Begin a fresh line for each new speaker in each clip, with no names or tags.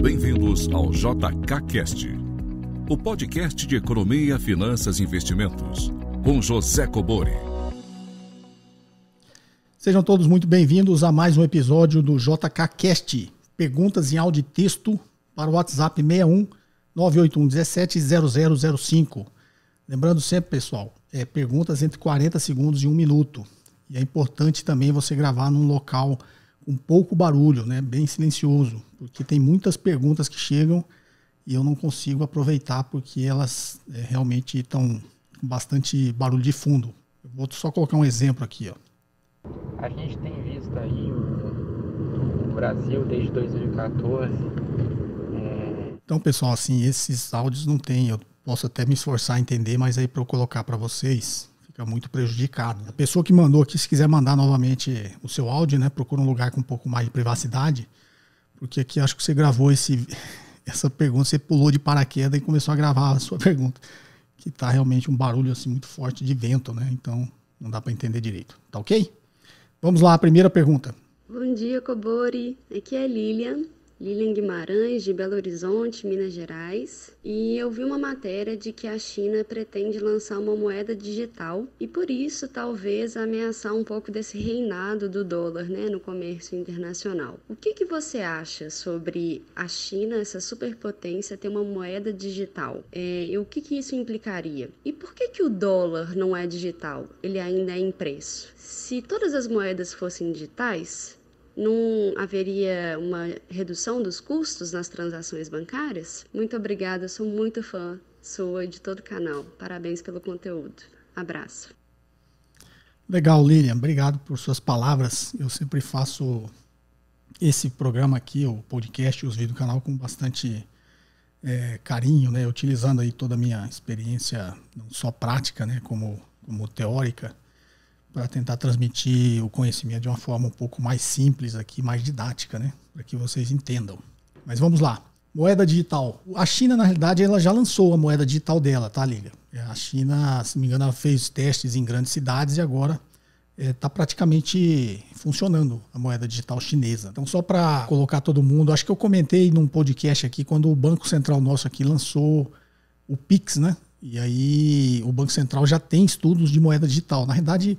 Bem-vindos ao JKCast, o podcast de economia, finanças e investimentos, com José Cobori.
Sejam todos muito bem-vindos a mais um episódio do JKCast. Perguntas em áudio e texto para o WhatsApp 61 981 0005. Lembrando sempre, pessoal, é, perguntas entre 40 segundos e 1 minuto. E é importante também você gravar num local com pouco barulho, né? Bem silencioso, porque tem muitas perguntas que chegam e eu não consigo aproveitar porque elas é, realmente estão com bastante barulho de fundo. Eu vou só colocar um exemplo aqui, ó.
A gente tem visto aí o, Brasil desde 2014. É...
Então, pessoal, assim, esses áudios não tem. Eu posso até me esforçar a entender, mas aí para eu colocar para vocês, fica muito prejudicado. Né? A pessoa que mandou aqui, se quiser mandar novamente o seu áudio, né, procura um lugar com um pouco mais de privacidade, porque aqui acho que você gravou esse, essa pergunta, você pulou de paraquedas e começou a gravar a sua pergunta, que tá realmente um barulho assim muito forte de vento, né? Então não dá para entender direito. Tá ok? Vamos lá, a primeira pergunta.
Bom dia, Cobori. Aqui é Lilian. Lilian Guimarães, de Belo Horizonte, Minas Gerais, e eu vi uma matéria de que a China pretende lançar uma moeda digital e por isso talvez ameaçar um pouco desse reinado do dólar né, no comércio internacional. O que, que você acha sobre a China, essa superpotência, ter uma moeda digital? É, e o que, que isso implicaria? E por que, que o dólar não é digital? Ele ainda é impresso? Se todas as moedas fossem digitais, não haveria uma redução dos custos nas transações bancárias? Muito obrigada, sou muito fã sua e de todo o canal. Parabéns pelo conteúdo. Abraço.
Legal, Lilian, obrigado por suas palavras. Eu sempre faço esse programa aqui, o podcast os vídeos do canal com bastante é, carinho, né? Utilizando aí toda a minha experiência, não só prática, né? Como, como teórica para tentar transmitir o conhecimento de uma forma um pouco mais simples aqui, mais didática, né? Para que vocês entendam. Mas vamos lá. Moeda digital. A China, na realidade, ela já lançou a moeda digital dela, tá, Liga? É, a China, se não me engano, ela fez testes em grandes cidades e agora está é, tá praticamente funcionando a moeda digital chinesa. Então, só para colocar todo mundo, acho que eu comentei num podcast aqui quando o Banco Central nosso aqui lançou o Pix, né? E aí o Banco Central já tem estudos de moeda digital. Na realidade,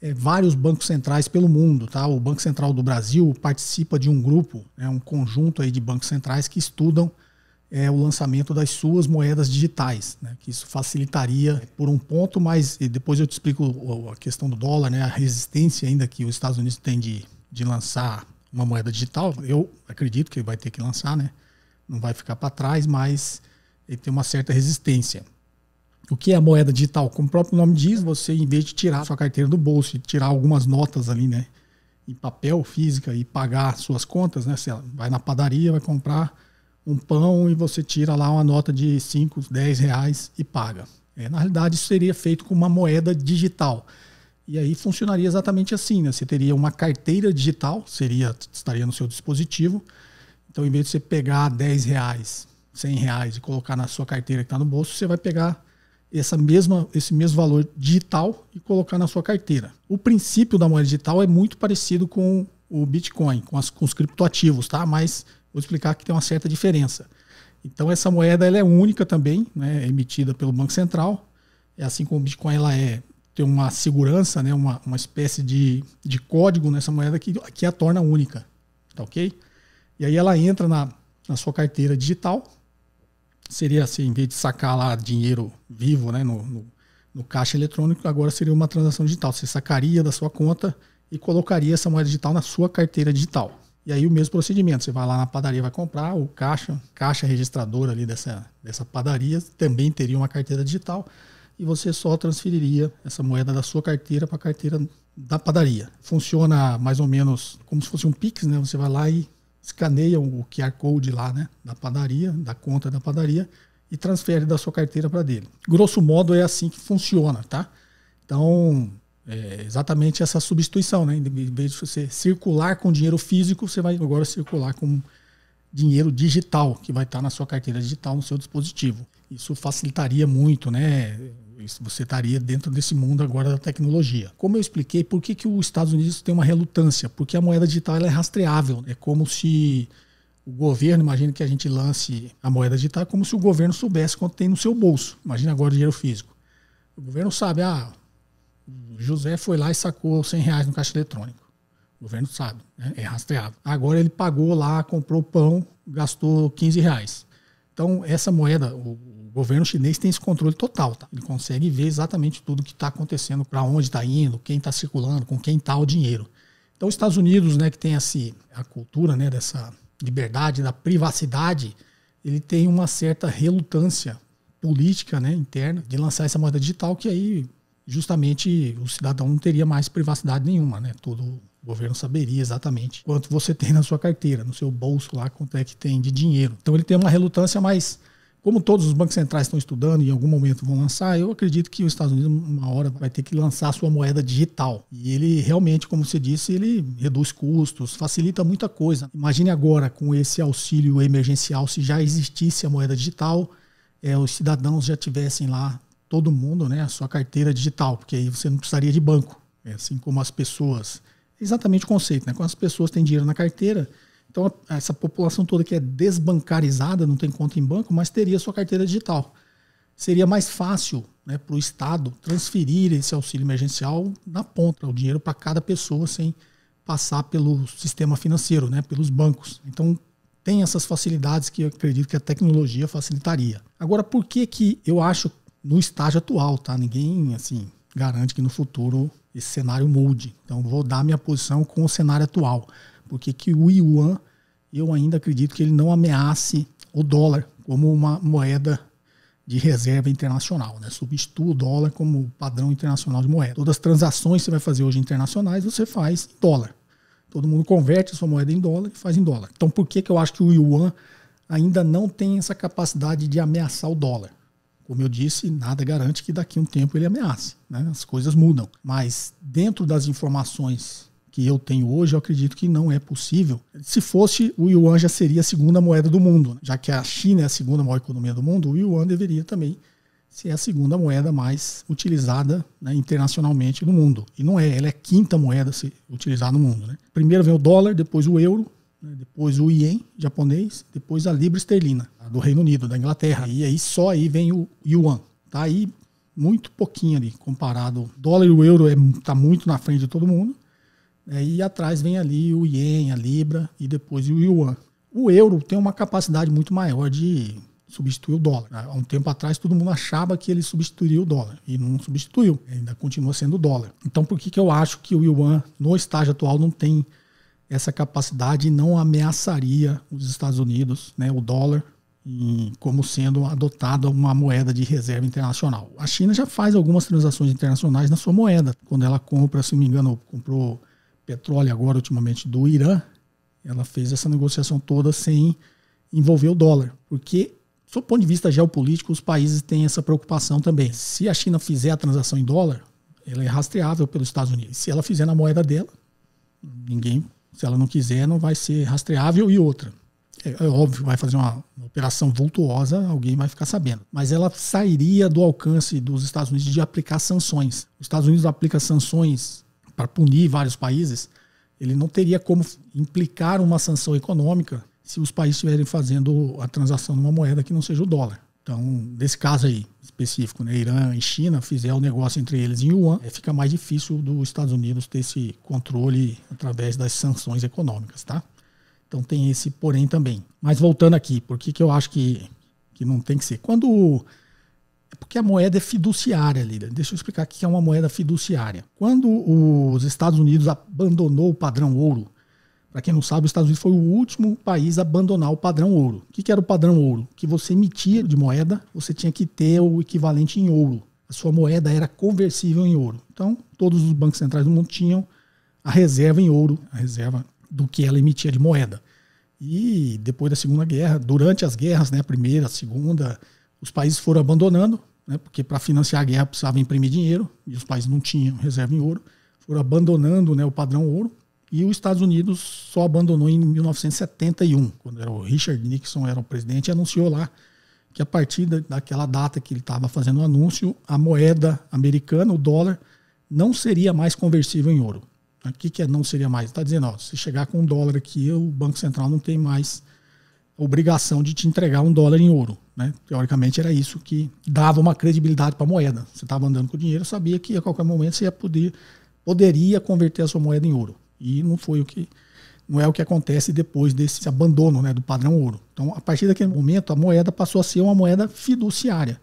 é, vários bancos centrais pelo mundo. Tá? O Banco Central do Brasil participa de um grupo, né, um conjunto aí de bancos centrais que estudam é, o lançamento das suas moedas digitais, né? que isso facilitaria por um ponto, mas depois eu te explico a questão do dólar, né? a resistência ainda que os Estados Unidos têm de, de lançar uma moeda digital. Eu acredito que ele vai ter que lançar, né? não vai ficar para trás, mas ele tem uma certa resistência. O que é a moeda digital? Como o próprio nome diz, você, em vez de tirar sua carteira do bolso e tirar algumas notas ali, né? Em papel, física, e pagar suas contas, né? Você vai na padaria, vai comprar um pão e você tira lá uma nota de 5, 10 reais e paga. É, na realidade, isso seria feito com uma moeda digital. E aí funcionaria exatamente assim, né? Você teria uma carteira digital, seria estaria no seu dispositivo. Então, em vez de você pegar 10 reais, 100 reais e colocar na sua carteira que está no bolso, você vai pegar essa mesma, esse mesmo valor digital e colocar na sua carteira. O princípio da moeda digital é muito parecido com o Bitcoin, com, as, com os criptoativos, tá? Mas vou explicar que tem uma certa diferença. Então essa moeda ela é única também, né? É emitida pelo Banco Central. É assim como o Bitcoin ela é tem uma segurança, né? Uma, uma espécie de, de código nessa moeda que, que a torna única, tá ok? E aí ela entra na, na sua carteira digital seria assim, em vez de sacar lá dinheiro vivo né, no, no, no, caixa eletrônico, agora seria uma transação digital. Você sacaria da sua conta e colocaria essa moeda digital na sua carteira digital. E aí o mesmo procedimento, você vai lá na padaria, vai comprar, o caixa, caixa registradora ali dessa, dessa padaria também teria uma carteira digital e você só transferiria essa moeda da sua carteira para a carteira da padaria. Funciona mais ou menos como se fosse um Pix, né? Você vai lá e escaneia o QR Code lá, né, da padaria, da conta da padaria e transfere da sua carteira para dele. Grosso modo é assim que funciona, tá? Então, é exatamente essa substituição, né? Em vez de você circular com dinheiro físico, você vai agora circular com dinheiro digital, que vai estar na sua carteira digital, no seu dispositivo. Isso facilitaria muito, né? você estaria dentro desse mundo agora da tecnologia. Como eu expliquei, por que, que os Estados Unidos tem uma relutância? Porque a moeda digital é rastreável. É como se o governo, imagina que a gente lance a moeda digital, é como se o governo soubesse quanto tem no seu bolso. Imagina agora o dinheiro físico. O governo sabe, ah, José foi lá e sacou 100 reais no caixa eletrônico. O governo sabe, né? é rastreável. Agora ele pagou lá, comprou pão, gastou 15 reais. Então, essa moeda, o governo chinês tem esse controle total, tá? Ele consegue ver exatamente tudo o que está acontecendo, para onde está indo, quem está circulando, com quem está o dinheiro. Então, os Estados Unidos, né, que tem esse, a cultura né, dessa liberdade, da privacidade, ele tem uma certa relutância política né, interna de lançar essa moeda digital, que aí justamente o cidadão não teria mais privacidade nenhuma, né? Todo o governo saberia exatamente quanto você tem na sua carteira, no seu bolso lá, quanto é que tem de dinheiro. Então ele tem uma relutância mais como todos os bancos centrais estão estudando e em algum momento vão lançar, eu acredito que os Estados Unidos, uma hora, vai ter que lançar sua moeda digital. E ele realmente, como você disse, ele reduz custos, facilita muita coisa. Imagine agora, com esse auxílio emergencial, se já existisse a moeda digital, é, os cidadãos já tivessem lá, todo mundo, né, a sua carteira digital, porque aí você não precisaria de banco, é assim como as pessoas. exatamente o conceito, né? Quando as pessoas têm dinheiro na carteira, então, essa população toda que é desbancarizada, não tem conta em banco, mas teria sua carteira digital. Seria mais fácil né, para o Estado transferir esse auxílio emergencial na ponta, o dinheiro para cada pessoa sem passar pelo sistema financeiro, né, pelos bancos. Então, tem essas facilidades que eu acredito que a tecnologia facilitaria. Agora, por que, que eu acho no estágio atual, tá? Ninguém, assim, garante que no futuro esse cenário mude. Então, vou dar minha posição com o cenário atual. Porque que o yuan, eu ainda acredito que ele não ameace o dólar como uma moeda de reserva internacional, né? Substitua o dólar como padrão internacional de moeda. Todas as transações que você vai fazer hoje internacionais, você faz em dólar. Todo mundo converte a sua moeda em dólar e faz em dólar. Então, por que, que eu acho que o yuan ainda não tem essa capacidade de ameaçar o dólar? Como eu disse, nada garante que daqui a um tempo ele ameace. Né? As coisas mudam. Mas dentro das informações que eu tenho hoje, eu acredito que não é possível. Se fosse, o yuan já seria a segunda moeda do mundo. Né? Já que a China é a segunda maior economia do mundo, o yuan deveria também ser a segunda moeda mais utilizada né, internacionalmente no mundo. E não é, ela é a quinta moeda utilizada no mundo. Né? Primeiro vem o dólar, depois o euro, né, depois o ien japonês, depois a libra esterlina, do Reino Unido, da Inglaterra. E aí só aí vem o yuan. Tá aí muito pouquinho ali comparado. O dólar e o euro está é, tá muito na frente de todo mundo. Né? E atrás vem ali o Ien, a Libra e depois o Yuan. O euro tem uma capacidade muito maior de substituir o dólar. Há um tempo atrás, todo mundo achava que ele substituiria o dólar e não substituiu, ainda continua sendo o dólar. Então, por que, que eu acho que o Yuan, no estágio atual, não tem essa capacidade e não ameaçaria os Estados Unidos, né, o dólar, como sendo adotada uma moeda de reserva internacional? A China já faz algumas transações internacionais na sua moeda, quando ela compra, se não me engano, comprou petróleo agora ultimamente do Irã, ela fez essa negociação toda sem envolver o dólar, porque do ponto de vista geopolítico os países têm essa preocupação também. Se a China fizer a transação em dólar, ela é rastreável pelos Estados Unidos. Se ela fizer na moeda dela, ninguém, se ela não quiser, não vai ser rastreável e outra. É, é óbvio, vai fazer uma, uma operação vultuosa, alguém vai ficar sabendo. Mas ela sairia do alcance dos Estados Unidos de aplicar sanções. Os Estados Unidos aplicam sanções para punir vários países, ele não teria como implicar uma sanção econômica se os países estiverem fazendo a transação numa moeda que não seja o dólar. Então, nesse caso aí específico, né, Irã e China fizer o negócio entre eles em yuan, fica mais difícil dos Estados Unidos ter esse controle através das sanções econômicas, tá? Então tem esse porém também. Mas voltando aqui, por que, que eu acho que, que não tem que ser? Quando é porque a moeda é fiduciária, Lira. Né? Deixa eu explicar o que é uma moeda fiduciária. Quando os Estados Unidos abandonou o padrão ouro, para quem não sabe, os Estados Unidos foi o último país a abandonar o padrão ouro. O que, que era o padrão ouro? Que você emitia de moeda, você tinha que ter o equivalente em ouro. A sua moeda era conversível em ouro. Então, todos os bancos centrais do mundo tinham a reserva em ouro, a reserva do que ela emitia de moeda. E depois da Segunda Guerra, durante as guerras, né, a primeira, a segunda, os países foram abandonando, né, porque para financiar a guerra precisava imprimir dinheiro, e os países não tinham reserva em ouro, foram abandonando né, o padrão ouro, e os Estados Unidos só abandonou em 1971, quando era o Richard Nixon era o presidente, e anunciou lá que a partir daquela data que ele estava fazendo o anúncio, a moeda americana, o dólar, não seria mais conversível em ouro. O que, que é não seria mais? Está dizendo, ó, se chegar com um dólar aqui, o Banco Central não tem mais obrigação de te entregar um dólar em ouro. Né? Teoricamente era isso que dava uma credibilidade para a moeda. Você estava andando com dinheiro, sabia que a qualquer momento você ia poder, poderia converter a sua moeda em ouro. E não foi o que não é o que acontece depois desse abandono né, do padrão ouro. Então, a partir daquele momento, a moeda passou a ser uma moeda fiduciária.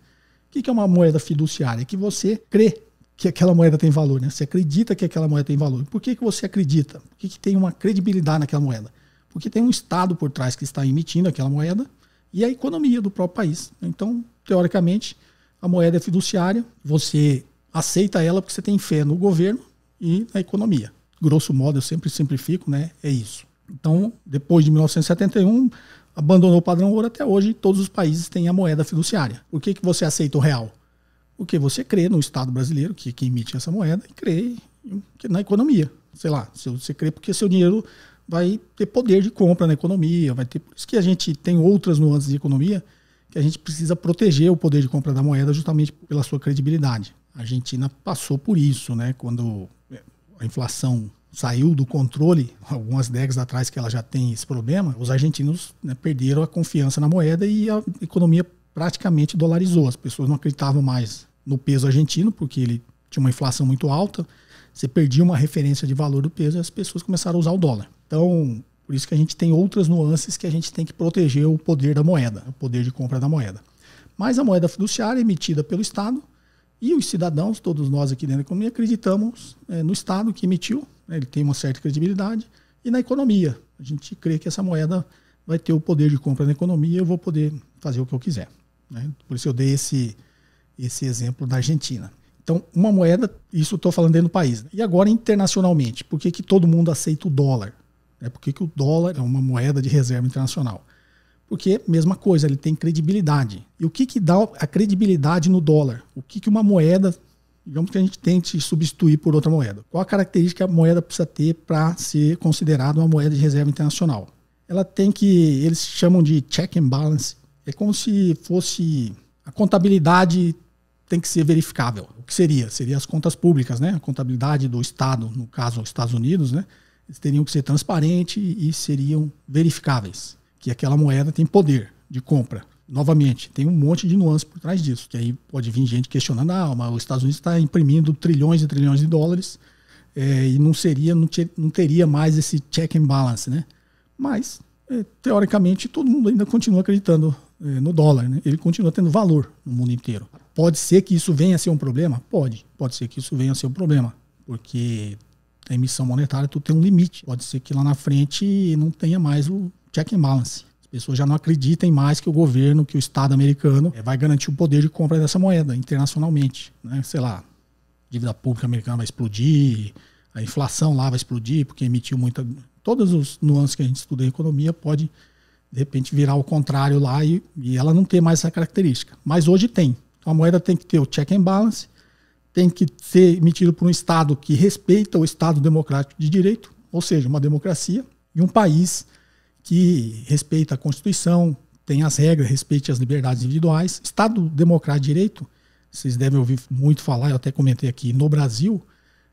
O que é uma moeda fiduciária? É que você crê que aquela moeda tem valor, né? Você acredita que aquela moeda tem valor. Por que, que você acredita? Por que, que tem uma credibilidade naquela moeda? porque tem um Estado por trás que está emitindo aquela moeda e a economia do próprio país. Então, teoricamente, a moeda é fiduciária, você aceita ela porque você tem fé no governo e na economia. Grosso modo, eu sempre simplifico, né? É isso. Então, depois de 1971, abandonou o padrão ouro até hoje, todos os países têm a moeda fiduciária. Por que, que você aceita o real? Porque você crê no Estado brasileiro, que, é que emite essa moeda, e crê na economia. Sei lá, você crê porque seu dinheiro vai ter poder de compra na economia, vai ter. Por isso que a gente tem outras nuances de economia que a gente precisa proteger o poder de compra da moeda justamente pela sua credibilidade. A Argentina passou por isso, né? Quando é, a inflação saiu do controle, algumas décadas atrás que ela já tem esse problema, os argentinos né, perderam a confiança na moeda e a economia praticamente dolarizou. As pessoas não acreditavam mais no peso argentino porque ele tinha uma inflação muito alta você perdia uma referência de valor do peso e as pessoas começaram a usar o dólar. Então, por isso que a gente tem outras nuances que a gente tem que proteger o poder da moeda, o poder de compra da moeda. Mas a moeda fiduciária é emitida pelo Estado e os cidadãos, todos nós aqui dentro da economia, acreditamos é, no Estado que emitiu, né, ele tem uma certa credibilidade, e na economia. A gente crê que essa moeda vai ter o poder de compra na economia e eu vou poder fazer o que eu quiser. Né? Por isso eu dei esse, esse exemplo da Argentina. Então, uma moeda, isso estou falando dentro do país. Né? E agora, internacionalmente, por que, que todo mundo aceita o dólar? É por que, que o dólar é uma moeda de reserva internacional? Porque, mesma coisa, ele tem credibilidade. E o que, que dá a credibilidade no dólar? O que, que uma moeda, digamos que a gente tente substituir por outra moeda? Qual a característica a moeda precisa ter para ser considerada uma moeda de reserva internacional? Ela tem que, eles chamam de check and balance. É como se fosse a contabilidade tem que ser verificável. O que seria? Seria as contas públicas, né? A contabilidade do Estado, no caso, os Estados Unidos, né? Eles teriam que ser transparentes e seriam verificáveis. Que aquela moeda tem poder de compra. Novamente, tem um monte de nuances por trás disso. Que aí pode vir gente questionando: ah, mas os Estados Unidos está imprimindo trilhões e trilhões de dólares é, e não seria, não, não teria mais esse check and balance, né? Mas, é, teoricamente, todo mundo ainda continua acreditando é, no dólar, né? ele continua tendo valor no mundo inteiro. Pode ser que isso venha a ser um problema? Pode. Pode ser que isso venha a ser um problema, porque a emissão monetária tu tem um limite. Pode ser que lá na frente não tenha mais o check and balance. As pessoas já não acreditem mais que o governo, que o Estado americano é, vai garantir o poder de compra dessa moeda internacionalmente. Né? Sei lá, a dívida pública americana vai explodir, a inflação lá vai explodir porque emitiu muita... Todos os nuances que a gente estuda em economia pode de repente virar o contrário lá e, e ela não ter mais essa característica. Mas hoje tem. Então a moeda tem que ter o check and balance, tem que ser emitido por um Estado que respeita o Estado democrático de direito, ou seja, uma democracia, e um país que respeita a Constituição, tem as regras, respeite as liberdades individuais. Estado democrático de direito, vocês devem ouvir muito falar, eu até comentei aqui, no Brasil,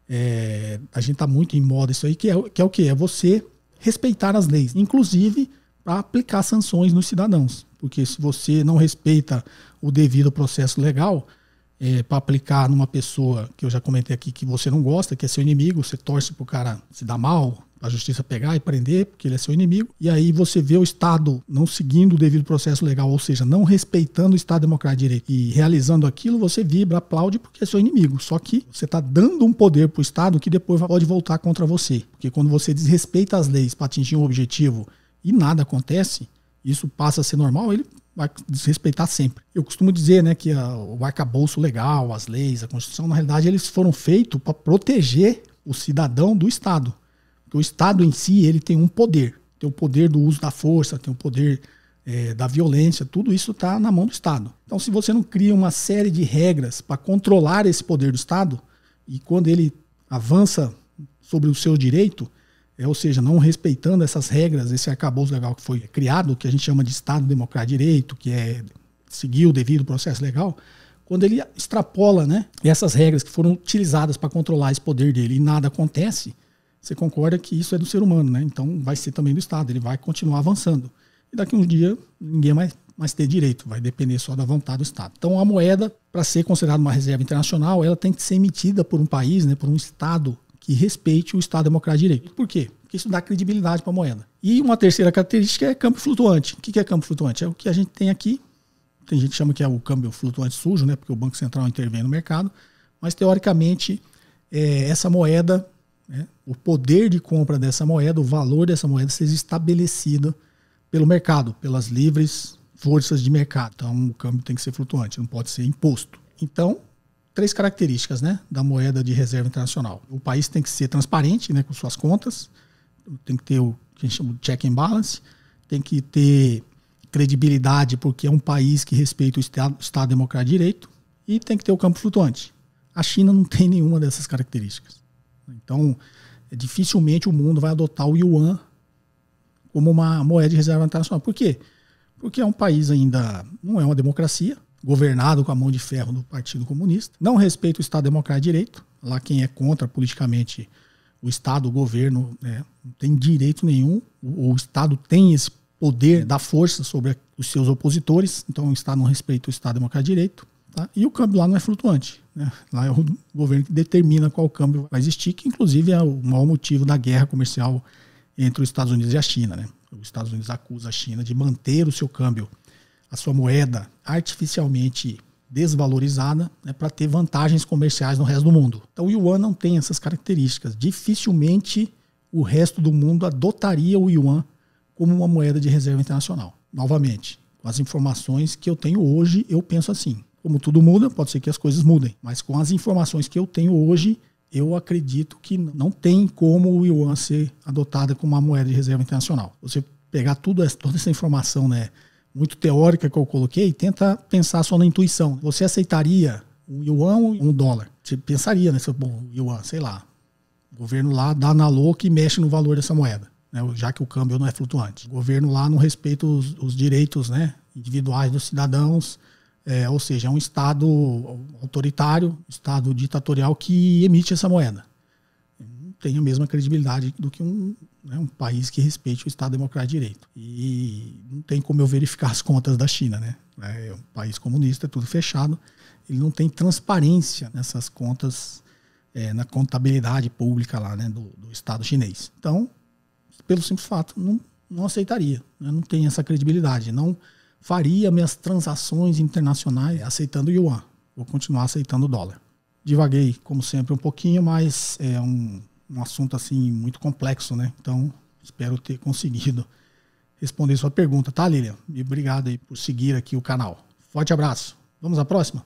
é, a gente está muito em moda isso aí, que é, que é o que? É você respeitar as leis, inclusive para aplicar sanções nos cidadãos. Porque se você não respeita o devido processo legal, é, para aplicar numa pessoa que eu já comentei aqui que você não gosta, que é seu inimigo, você torce para o cara se dar mal, a justiça pegar e prender, porque ele é seu inimigo, e aí você vê o Estado não seguindo o devido processo legal, ou seja, não respeitando o Estado democrático de direito e realizando aquilo, você vibra, aplaude porque é seu inimigo. Só que você está dando um poder para o Estado que depois pode voltar contra você. Porque quando você desrespeita as leis para atingir um objetivo e nada acontece, isso passa a ser normal, ele vai desrespeitar sempre. Eu costumo dizer né, que a, o arcabouço legal, as leis, a Constituição, na realidade, eles foram feitos para proteger o cidadão do Estado. Porque o Estado em si ele tem um poder. Tem o poder do uso da força, tem o poder é, da violência, tudo isso está na mão do Estado. Então, se você não cria uma série de regras para controlar esse poder do Estado, e quando ele avança sobre o seu direito, é, ou seja, não respeitando essas regras, esse arcabouço legal que foi criado, que a gente chama de Estado Democrático de Direito, que é seguir o devido processo legal, quando ele extrapola né, essas regras que foram utilizadas para controlar esse poder dele e nada acontece, você concorda que isso é do ser humano, né? Então vai ser também do Estado, ele vai continuar avançando. E daqui a um dia ninguém mais, mais ter direito, vai depender só da vontade do Estado. Então a moeda, para ser considerada uma reserva internacional, ela tem que ser emitida por um país, né, por um Estado que respeite o Estado Democrático de Direito. Por quê? Porque isso dá credibilidade para a moeda. E uma terceira característica é câmbio flutuante. O que é câmbio flutuante? É o que a gente tem aqui. Tem gente que chama que é o câmbio flutuante sujo, né? Porque o Banco Central intervém no mercado. Mas, teoricamente, é, essa moeda, né? o poder de compra dessa moeda, o valor dessa moeda, seja estabelecido pelo mercado, pelas livres forças de mercado. Então, o câmbio tem que ser flutuante, não pode ser imposto. Então, três características né, da moeda de reserva internacional. O país tem que ser transparente né, com suas contas, tem que ter o que a gente chama de check and balance, tem que ter credibilidade, porque é um país que respeita o Estado, Estado Democrático de Direito, e tem que ter o campo flutuante. A China não tem nenhuma dessas características. Então, é, dificilmente o mundo vai adotar o yuan como uma moeda de reserva internacional. Por quê? Porque é um país ainda, não é uma democracia, governado com a mão de ferro do Partido Comunista. Não respeita o Estado Democrático de Direito. Lá quem é contra politicamente o Estado, o governo, né, não tem direito nenhum. O, o, Estado tem esse poder da força sobre os seus opositores. Então o Estado não respeita o Estado Democrático de Direito. Tá? E o câmbio lá não é flutuante. Né? Lá é o governo que determina qual câmbio vai existir, que inclusive é o maior motivo da guerra comercial entre os Estados Unidos e a China. Né? Os Estados Unidos acusa a China de manter o seu câmbio a sua moeda artificialmente desvalorizada né, para ter vantagens comerciais no resto do mundo. Então o yuan não tem essas características. Dificilmente o resto do mundo adotaria o yuan como uma moeda de reserva internacional. Novamente, com as informações que eu tenho hoje, eu penso assim. Como tudo muda, pode ser que as coisas mudem, mas com as informações que eu tenho hoje, eu acredito que não tem como o yuan ser adotado como uma moeda de reserva internacional. Você pegar tudo, toda essa informação, né? muito teórica que eu coloquei, tenta pensar só na intuição. Você aceitaria um yuan ou um dólar? Você pensaria, né? Bom, yuan, sei lá. O governo lá dá na louca e mexe no valor dessa moeda, né? já que o câmbio não é flutuante. O governo lá não respeita os, os direitos né? individuais dos cidadãos, é, ou seja, é um Estado autoritário, Estado ditatorial que emite essa moeda. Não tem a mesma credibilidade do que um né, um país que respeite o Estado Democrático de Direito. E não tem como eu verificar as contas da China, né? É, é um país comunista, é tudo fechado. Ele não tem transparência nessas contas, é, na contabilidade pública lá, né, do, do, Estado chinês. Então, pelo simples fato, não, não aceitaria. Né? Não tem essa credibilidade. Não faria minhas transações internacionais aceitando yuan. Vou continuar aceitando o dólar. Divaguei, como sempre, um pouquinho, mas é um um assunto assim muito complexo, né? Então, espero ter conseguido responder sua pergunta, tá, Lilian? E obrigado aí por seguir aqui o canal. Forte abraço. Vamos à próxima?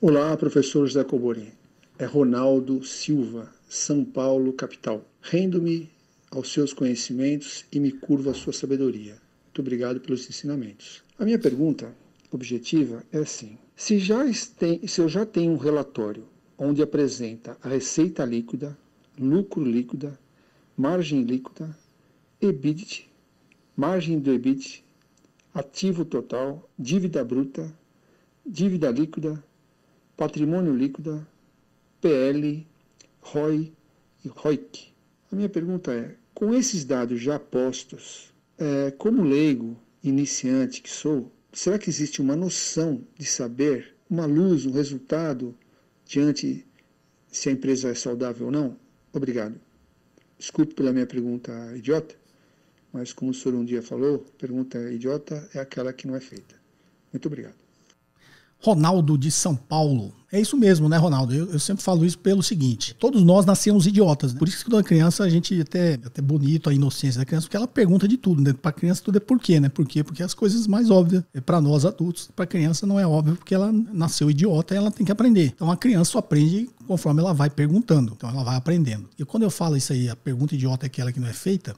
Olá, professor José Coborim. É Ronaldo Silva, São Paulo, capital. Rendo-me aos seus conhecimentos e me curvo à sua sabedoria. Muito obrigado pelos ensinamentos. A minha pergunta objetiva é assim: se, já este, se eu já tenho um relatório onde apresenta a receita líquida, lucro líquida, margem líquida, EBIT, margem do EBIT, ativo total, dívida bruta, dívida líquida, patrimônio líquida, PL, ROI e ROIC. A minha pergunta é: com esses dados já postos, é, como leigo, iniciante que sou, será que existe uma noção de saber, uma luz, um resultado diante se a empresa é saudável ou não? Obrigado. Desculpe pela minha pergunta idiota, mas como o senhor um dia falou, pergunta idiota é aquela que não é feita. Muito obrigado.
Ronaldo de São Paulo. É isso mesmo, né, Ronaldo? Eu, eu, sempre falo isso pelo seguinte: todos nós nascemos idiotas. Né? Por isso que quando a criança, a gente até, até bonito a inocência da criança, porque ela pergunta de tudo, né? Pra criança tudo é por quê, né? Por quê? Porque as coisas mais óbvias é para nós adultos, pra criança não é óbvio porque ela nasceu idiota e ela tem que aprender. Então a criança só aprende conforme ela vai perguntando. Então ela vai aprendendo. E quando eu falo isso aí, a pergunta idiota é aquela que não é feita,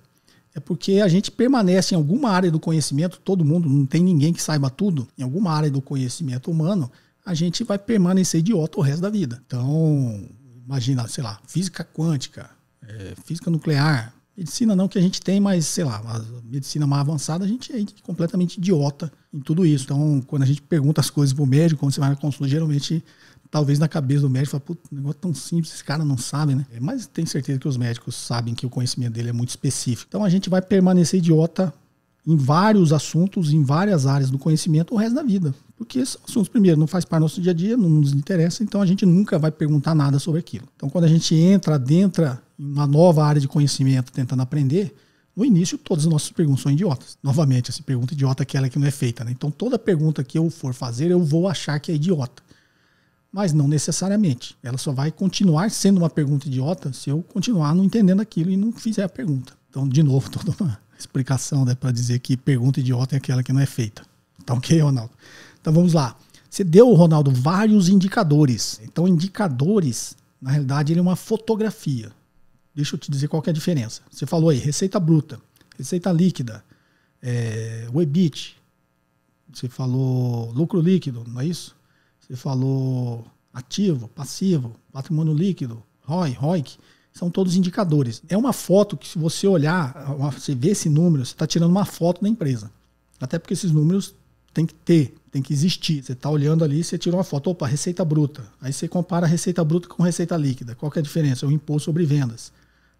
é porque a gente permanece em alguma área do conhecimento, todo mundo, não tem ninguém que saiba tudo, em alguma área do conhecimento humano, a gente vai permanecer idiota o resto da vida. Então, imagina, sei lá, física quântica, é, física nuclear, medicina não que a gente tem, mas sei lá, a medicina mais avançada, a gente é completamente idiota em tudo isso. Então, quando a gente pergunta as coisas pro médico, quando você vai na consulta, geralmente talvez na cabeça do médico, fala, putz, negócio tão simples, esse cara não sabe, né? É, mas tem certeza que os médicos sabem que o conhecimento dele é muito específico. Então a gente vai permanecer idiota em vários assuntos, em várias áreas do conhecimento o resto da vida. Porque são assuntos, primeiro, não faz parte do nosso dia a dia, não nos interessa, então a gente nunca vai perguntar nada sobre aquilo. Então quando a gente entra, adentra em uma nova área de conhecimento tentando aprender, no início, todas as nossas perguntas são idiotas. Novamente, essa pergunta idiota é aquela que não é feita. Né? Então, toda pergunta que eu for fazer, eu vou achar que é idiota mas não necessariamente. Ela só vai continuar sendo uma pergunta idiota se eu continuar não entendendo aquilo e não fizer a pergunta. Então, de novo, toda uma explicação né, para dizer que pergunta idiota é aquela que não é feita. Tá ok, Ronaldo? Então vamos lá. Você deu, Ronaldo, vários indicadores. Então, indicadores, na realidade, ele é uma fotografia. Deixa eu te dizer qual é a diferença. Você falou aí, receita bruta, receita líquida, é, o EBIT, você falou lucro líquido, não é isso? você falou ativo, passivo, patrimônio líquido, ROI, ROIC, são todos indicadores. É uma foto que, se você olhar, você vê esse número, você está tirando uma foto da empresa. Até porque esses números tem que ter, tem que existir. Você está olhando ali, você tira uma foto, opa, receita bruta. Aí você compara a receita bruta com receita líquida. Qual que é a diferença? É o imposto sobre vendas.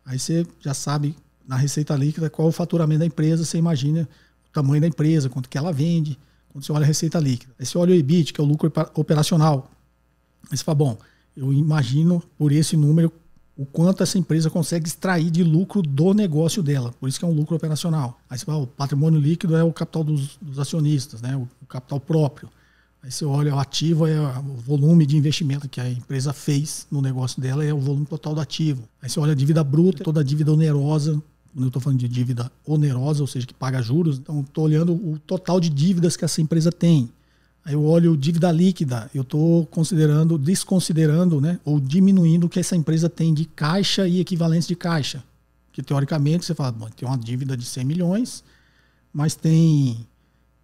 Aí você já sabe na receita líquida qual é o faturamento da empresa, você imagina o tamanho da empresa, quanto que ela vende quando você olha a receita líquida. Aí você olha o EBIT, que é o lucro operacional. Aí você fala, bom, eu imagino por esse número o quanto essa empresa consegue extrair de lucro do negócio dela. Por isso que é um lucro operacional. Aí você fala, o patrimônio líquido é o capital dos, dos acionistas, né? o, o capital próprio. Aí você olha, o ativo é o volume de investimento que a empresa fez no negócio dela, é o volume total do ativo. Aí você olha a dívida bruta, toda a dívida onerosa quando eu estou falando de dívida onerosa, ou seja, que paga juros, então estou olhando o total de dívidas que essa empresa tem. Aí eu olho dívida líquida, eu estou considerando, desconsiderando, né, ou diminuindo o que essa empresa tem de caixa e equivalentes de caixa. Que teoricamente você fala, bom, tem uma dívida de 100 milhões, mas tem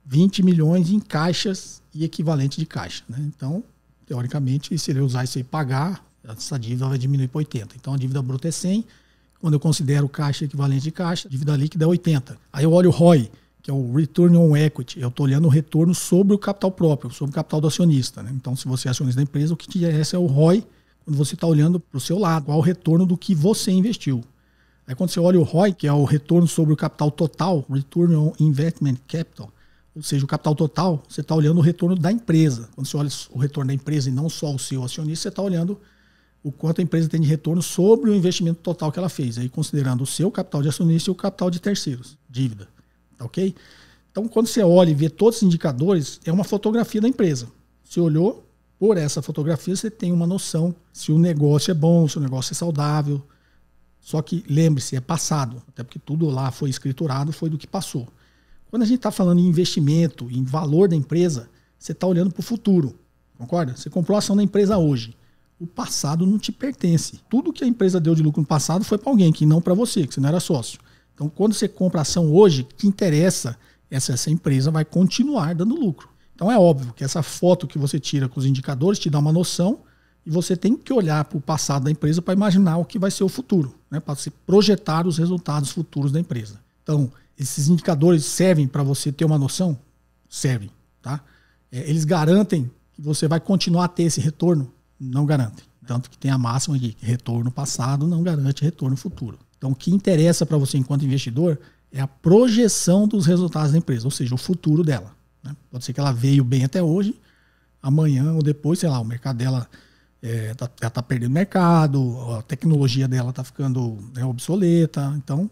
20 milhões em caixas e equivalente de caixa. Né? Então, teoricamente, se ele usar isso e pagar, essa dívida vai diminuir para 80. Então a dívida bruta é 100 quando eu considero caixa equivalente de caixa, dívida líquida é 80. Aí eu olho o ROI, que é o Return on Equity, eu estou olhando o retorno sobre o capital próprio, sobre o capital do acionista. Né? Então, se você é acionista da empresa, o que te interessa é, é o ROI, quando você está olhando para o seu lado, qual é o retorno do que você investiu. Aí quando você olha o ROI, que é o retorno sobre o capital total, Return on Investment Capital, ou seja, o capital total, você está olhando o retorno da empresa. Quando você olha o retorno da empresa e não só o seu acionista, você está olhando o quanto a empresa tem de retorno sobre o investimento total que ela fez, aí considerando o seu capital de acionista e o capital de terceiros, dívida, tá ok? Então, quando você olha e vê todos os indicadores, é uma fotografia da empresa. Você olhou por essa fotografia, você tem uma noção se o negócio é bom, se o negócio é saudável. Só que lembre-se, é passado, até porque tudo lá foi escriturado, foi do que passou. Quando a gente está falando em investimento, em valor da empresa, você está olhando para o futuro, concorda? Você comprou a ação da empresa hoje o passado não te pertence. Tudo que a empresa deu de lucro no passado foi para alguém, que não para você, que você não era sócio. Então, quando você compra ação hoje, que interessa é se essa empresa vai continuar dando lucro. Então, é óbvio que essa foto que você tira com os indicadores te dá uma noção e você tem que olhar para o passado da empresa para imaginar o que vai ser o futuro, né? para se projetar os resultados futuros da empresa. Então, esses indicadores servem para você ter uma noção? Servem. Tá? É, eles garantem que você vai continuar a ter esse retorno? não garantem. Tanto que tem a máxima de retorno passado não garante retorno futuro. Então, o que interessa para você enquanto investidor é a projeção dos resultados da empresa, ou seja, o futuro dela. Né? Pode ser que ela veio bem até hoje, amanhã ou depois, sei lá, o mercado dela é, tá, está perdendo mercado, a tecnologia dela está ficando né, obsoleta. Então,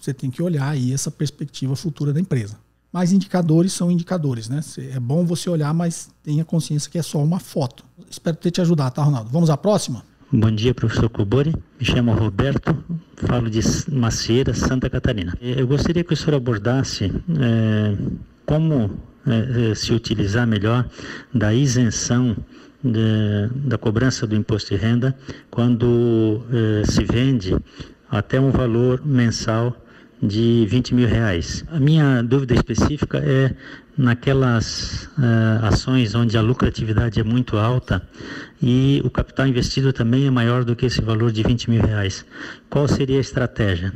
você tem que olhar aí essa perspectiva futura da empresa. Mas indicadores são indicadores, né? É bom você olhar, mas tenha consciência que é só uma foto. Espero ter te ajudado, tá, Ronaldo? Vamos à próxima?
Bom dia, professor Cubori. Me chamo Roberto, falo de Macieira, Santa Catarina. Eh, eu gostaria que o senhor abordasse é, como é, se utilizar melhor da isenção de, da cobrança do imposto de renda quando é, se vende até um valor mensal de 20 mil reais. A minha dúvida específica é naquelas uh, ações onde a lucratividade é muito alta e o capital investido também é maior do que esse valor de 20 mil reais. Qual seria a estratégia?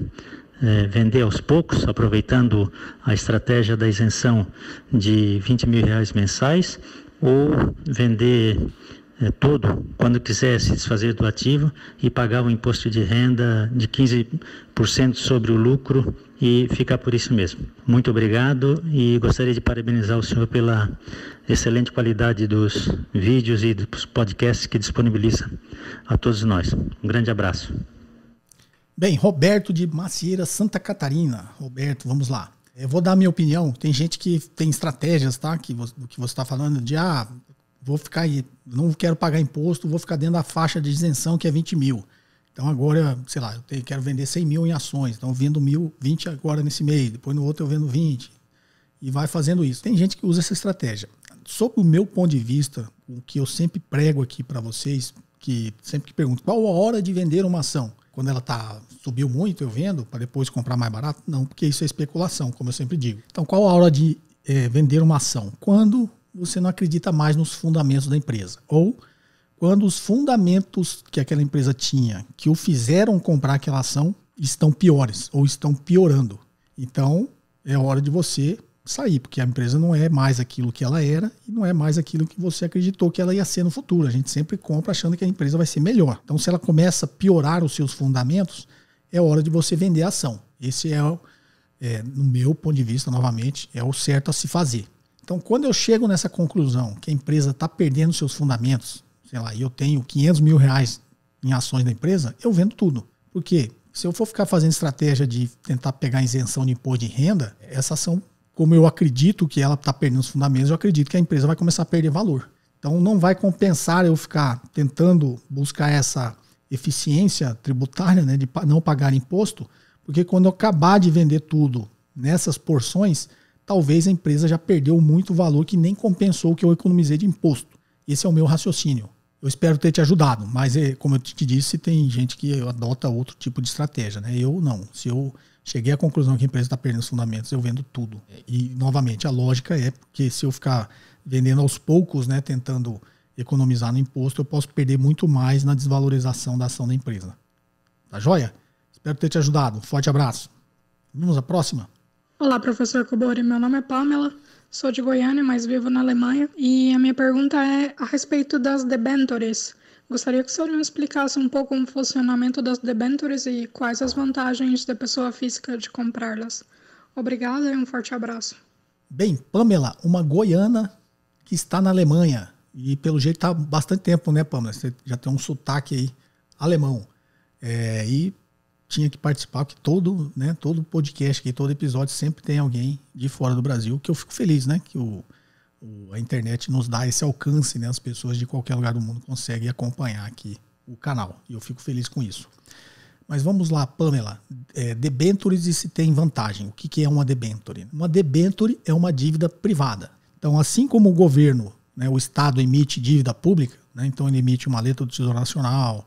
É, vender aos poucos, aproveitando a estratégia da isenção de 20 mil reais mensais, ou vender é, todo quando quiser se desfazer do ativo e pagar o imposto de renda de 15% sobre o lucro e ficar por isso mesmo. Muito obrigado e gostaria de parabenizar o senhor pela excelente qualidade dos vídeos e dos podcasts que disponibiliza a todos nós. Um grande abraço.
Bem, Roberto de Macieira, Santa Catarina. Roberto, vamos lá. Eu vou dar a minha opinião. Tem gente que tem estratégias, tá? Que, do que você está falando, de ah, vou ficar aí, não quero pagar imposto, vou ficar dentro da faixa de isenção que é 20 mil. Então agora, sei lá, eu tenho, quero vender 100 mil em ações, então vendo mil, 20 agora nesse mês, depois no outro eu vendo 20. E vai fazendo isso. Tem gente que usa essa estratégia. Sob o meu ponto de vista, o que eu sempre prego aqui para vocês, que sempre que pergunto qual a hora de vender uma ação, quando ela tá subiu muito, eu vendo para depois comprar mais barato? Não, porque isso é especulação, como eu sempre digo. Então, qual a hora de é, vender uma ação? Quando você não acredita mais nos fundamentos da empresa. Ou quando os fundamentos que aquela empresa tinha, que o fizeram comprar aquela ação, estão piores ou estão piorando. Então, é hora de você sair, porque a empresa não é mais aquilo que ela era e não é mais aquilo que você acreditou que ela ia ser no futuro. A gente sempre compra achando que a empresa vai ser melhor. Então, se ela começa a piorar os seus fundamentos, é hora de você vender a ação. Esse é, é no meu ponto de vista, novamente, é o certo a se fazer. Então, quando eu chego nessa conclusão que a empresa está perdendo seus fundamentos, sei lá, e eu tenho 500 mil reais em ações da empresa, eu vendo tudo. porque Se eu for ficar fazendo estratégia de tentar pegar isenção de imposto de renda, essa ação, como eu acredito que ela está perdendo os fundamentos, eu acredito que a empresa vai começar a perder valor. Então, não vai compensar eu ficar tentando buscar essa eficiência tributária, né, de não pagar imposto, porque quando eu acabar de vender tudo nessas porções, talvez a empresa já perdeu muito valor que nem compensou o que eu economizei de imposto. Esse é o meu raciocínio. Eu espero ter te ajudado, mas eh, como eu te disse, tem gente que adota outro tipo de estratégia, né? Eu não. Se eu cheguei à conclusão que a empresa está perdendo os fundamentos, eu vendo tudo. E, novamente, a lógica é porque se eu ficar vendendo aos poucos, né, tentando economizar no imposto, eu posso perder muito mais na desvalorização da ação da empresa. Tá joia? Espero ter te ajudado. Forte abraço. Vamos à próxima.
Olá, professor Kubori. Meu nome é Pamela, sou de Goiânia, mas vivo na Alemanha. E a minha pergunta é a respeito das debentures. Gostaria que o senhor me explicasse um pouco o funcionamento das debentures e quais as vantagens da pessoa física de comprá-las. Obrigada e um forte abraço.
Bem, Pamela, uma goiana que está na Alemanha. E pelo jeito está bastante tempo, né, Pamela? Você já tem um sotaque aí alemão. É, e tinha que participar, porque todo, né, todo podcast aqui, todo episódio sempre tem alguém de fora do Brasil, que eu fico feliz, né? Que o, o, a internet nos dá esse alcance, né? As pessoas de qualquer lugar do mundo conseguem acompanhar aqui o canal. E eu fico feliz com isso. Mas vamos lá, Pamela. É, debentures e se tem vantagem. O que, que é uma debenture? Uma debenture é uma dívida privada. Então, assim como o governo, né, o Estado emite dívida pública, né, então ele emite uma letra do Tesouro Nacional,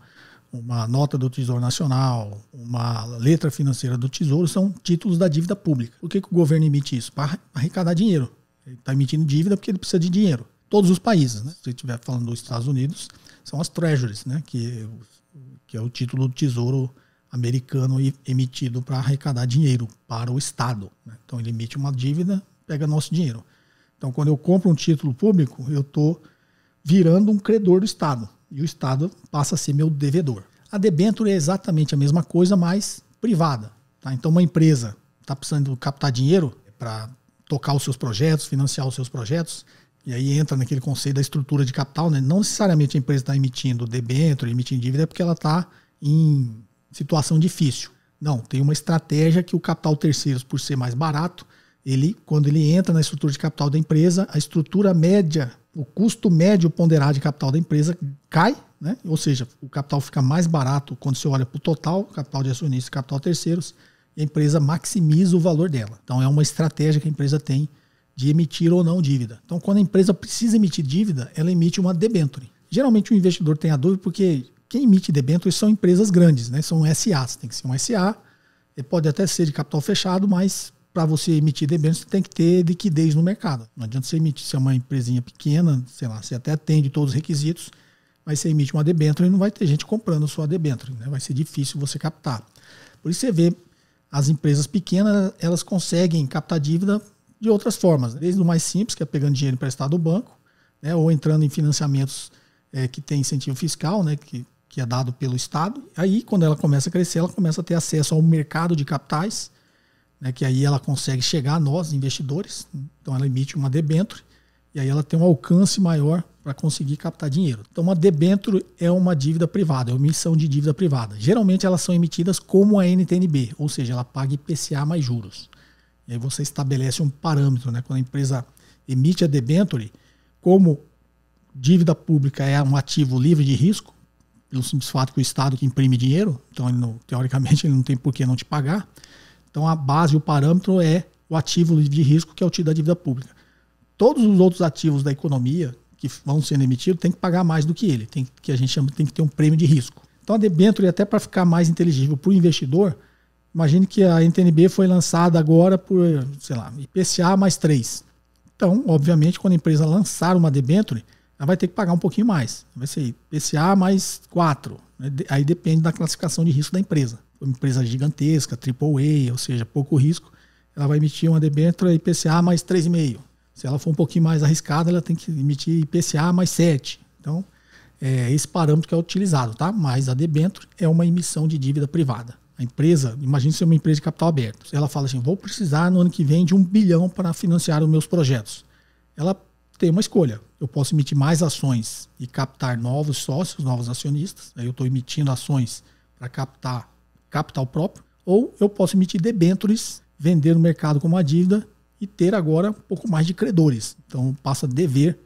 uma nota do Tesouro Nacional, uma letra financeira do Tesouro, são títulos da dívida pública. Por que, que o governo emite isso? Para arrecadar dinheiro. Ele está emitindo dívida porque ele precisa de dinheiro. Todos os países, né? se estiver falando dos Estados Unidos, são as treasuries, né? que, que é o título do Tesouro americano emitido para arrecadar dinheiro para o Estado. Né? Então ele emite uma dívida, pega nosso dinheiro. Então quando eu compro um título público, eu estou virando um credor do Estado e o Estado passa a ser meu devedor. A debênture é exatamente a mesma coisa, mas privada. Tá? Então, uma empresa está precisando captar dinheiro para tocar os seus projetos, financiar os seus projetos, e aí entra naquele conceito da estrutura de capital. Né? Não necessariamente a empresa está emitindo debênture, emitindo dívida, é porque ela está em situação difícil. Não, tem uma estratégia que o capital terceiros, por ser mais barato, ele, quando ele entra na estrutura de capital da empresa, a estrutura média, o custo médio ponderado de capital da empresa cai, né? ou seja, o capital fica mais barato quando você olha para o total, capital de acionistas, capital terceiros, e a empresa maximiza o valor dela. Então é uma estratégia que a empresa tem de emitir ou não dívida. Então quando a empresa precisa emitir dívida, ela emite uma debenture. Geralmente o investidor tem a dúvida porque quem emite debêntures são empresas grandes, né? são SAs, tem que ser um SA, pode até ser de capital fechado, mas para você emitir debêntures, você tem que ter liquidez no mercado. Não adianta você emitir se é uma empresinha pequena, sei lá, você até atende todos os requisitos, mas você emite uma debênture e não vai ter gente comprando a sua debênture. Né? Vai ser difícil você captar. Por isso você vê as empresas pequenas, elas conseguem captar dívida de outras formas. Né? Desde o mais simples, que é pegando dinheiro emprestado do banco, né? ou entrando em financiamentos é, que tem incentivo fiscal, né? que, que é dado pelo Estado. Aí, quando ela começa a crescer, ela começa a ter acesso ao mercado de capitais, né, que aí ela consegue chegar a nós, investidores, então ela emite uma debenture e aí ela tem um alcance maior para conseguir captar dinheiro. Então uma debenture é uma dívida privada, é uma emissão de dívida privada. Geralmente elas são emitidas como a NTNB, ou seja, ela paga IPCA mais juros. E aí você estabelece um parâmetro, né? Quando a empresa emite a debenture, como dívida pública é um ativo livre de risco, pelo simples fato que o Estado que imprime dinheiro, então ele não, teoricamente ele não tem por que não te pagar, então a base, o parâmetro é o ativo de risco, que é o título da dívida pública. Todos os outros ativos da economia que vão sendo emitidos tem que pagar mais do que ele, tem que a gente chama, tem que ter um prêmio de risco. Então a debênture, até para ficar mais inteligível para o investidor, imagine que a NTNB foi lançada agora por, sei lá, IPCA mais 3. Então, obviamente, quando a empresa lançar uma debênture, ela vai ter que pagar um pouquinho mais. Vai ser IPCA mais 4. Né? Aí depende da classificação de risco da empresa uma empresa gigantesca, AAA, ou seja, pouco risco, ela vai emitir uma debênture IPCA mais 3,5. Se ela for um pouquinho mais arriscada, ela tem que emitir IPCA mais 7. Então, é esse parâmetro que é utilizado, tá? Mas a debênture é uma emissão de dívida privada. A empresa, imagine ser uma empresa de capital aberto. Ela fala assim: vou precisar no ano que vem de um bilhão para financiar os meus projetos. Ela tem uma escolha. Eu posso emitir mais ações e captar novos sócios, novos acionistas. Aí eu estou emitindo ações para captar capital próprio, ou eu posso emitir debêntures, vender no mercado como uma dívida e ter agora um pouco mais de credores. Então passa a dever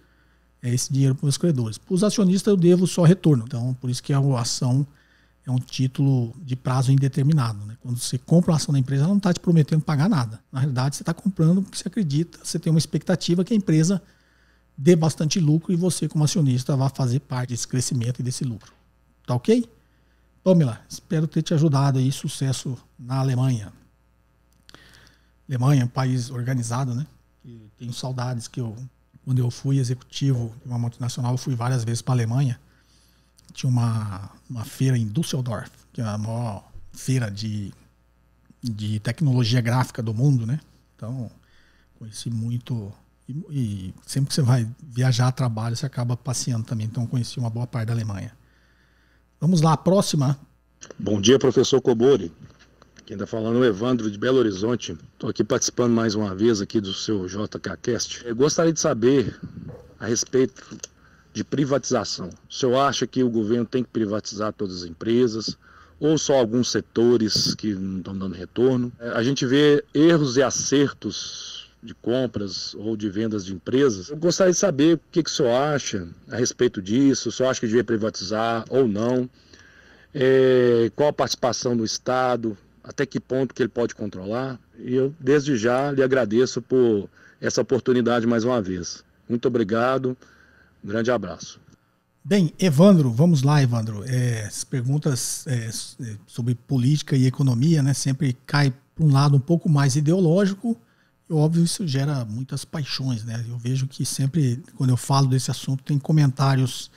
é, esse dinheiro para os credores. Para os acionistas eu devo só retorno. Então por isso que a ação é um título de prazo indeterminado. Né? Quando você compra a ação da empresa, ela não está te prometendo pagar nada. Na realidade, você está comprando porque você acredita, você tem uma expectativa que a empresa dê bastante lucro e você, como acionista, vai fazer parte desse crescimento e desse lucro. Tá ok? Pamela, espero ter te ajudado aí. Sucesso na Alemanha. Alemanha, é um país organizado, né? tenho saudades que eu, quando eu fui executivo de uma multinacional, eu fui várias vezes para a Alemanha. Tinha uma, uma feira em Düsseldorf, que é a maior feira de, de tecnologia gráfica do mundo, né? Então, conheci muito. E, e sempre que você vai viajar a trabalho, você acaba passeando também. Então, conheci uma boa parte da Alemanha. Vamos lá, próxima.
Bom dia, professor Cobori. Quem está falando é o Evandro de Belo Horizonte. Estou aqui participando mais uma vez aqui do seu JKCast. Eu gostaria de saber a respeito de privatização. O senhor acha que o governo tem que privatizar todas as empresas ou só alguns setores que não estão dando retorno? É, a gente vê erros e acertos de compras ou de vendas de empresas. Eu gostaria de saber o que, que o senhor acha a respeito disso, o senhor acha que devia privatizar ou não, é, qual a participação do Estado, até que ponto que ele pode controlar. E eu, desde já, lhe agradeço por essa oportunidade mais uma vez. Muito obrigado, um grande abraço.
Bem, Evandro, vamos lá, Evandro. É, as perguntas é, sobre política e economia né, sempre caem para um lado um pouco mais ideológico, Óbvio, isso gera muitas paixões, né? Eu vejo que sempre, quando eu falo desse assunto, tem comentários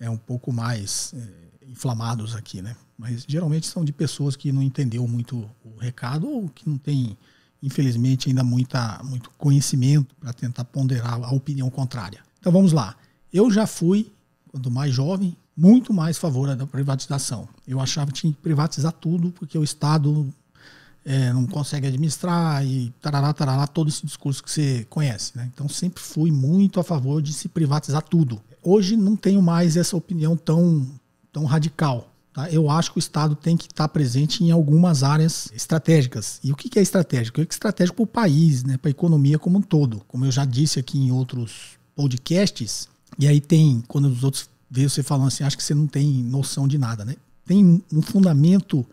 é, um pouco mais é, inflamados aqui, né? Mas geralmente são de pessoas que não entendeu muito o recado ou que não tem, infelizmente, ainda muita, muito conhecimento para tentar ponderar a opinião contrária. Então vamos lá. Eu já fui, quando mais jovem, muito mais favor da privatização. Eu achava que tinha que privatizar tudo porque o Estado é, não consegue administrar e tarará, tarará, todo esse discurso que você conhece. Né? Então sempre fui muito a favor de se privatizar tudo. Hoje não tenho mais essa opinião tão, tão radical. Tá? Eu acho que o Estado tem que estar presente em algumas áreas estratégicas. E o que é estratégico? É estratégico para o país, né? para a economia como um todo. Como eu já disse aqui em outros podcasts, e aí tem, quando os outros veem você falando assim, acho que você não tem noção de nada. Né? Tem um fundamento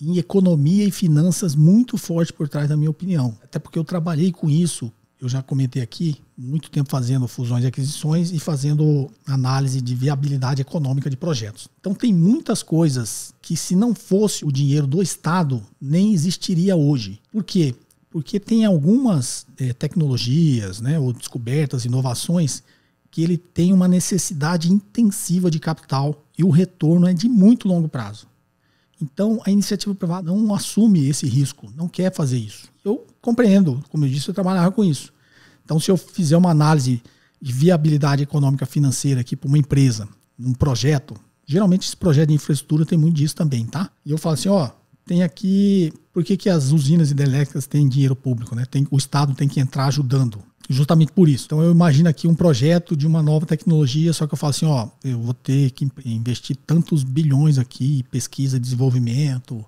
em economia e finanças muito forte por trás da minha opinião. Até porque eu trabalhei com isso, eu já comentei aqui, muito tempo fazendo fusões e aquisições e fazendo análise de viabilidade econômica de projetos. Então tem muitas coisas que se não fosse o dinheiro do Estado, nem existiria hoje. Por quê? Porque tem algumas é, tecnologias, né, ou descobertas, inovações que ele tem uma necessidade intensiva de capital e o retorno é de muito longo prazo. Então, a iniciativa privada não assume esse risco, não quer fazer isso. Eu compreendo, como eu disse, eu trabalhava com isso. Então, se eu fizer uma análise de viabilidade econômica financeira aqui para uma empresa, um projeto, geralmente esse projeto de infraestrutura tem muito disso também, tá? E eu falo assim, ó, tem aqui, por que, que as usinas hidrelétricas têm dinheiro público, né? Tem, o Estado tem que entrar ajudando justamente por isso. Então eu imagino aqui um projeto de uma nova tecnologia, só que eu falo assim, ó, eu vou ter que investir tantos bilhões aqui, pesquisa, desenvolvimento,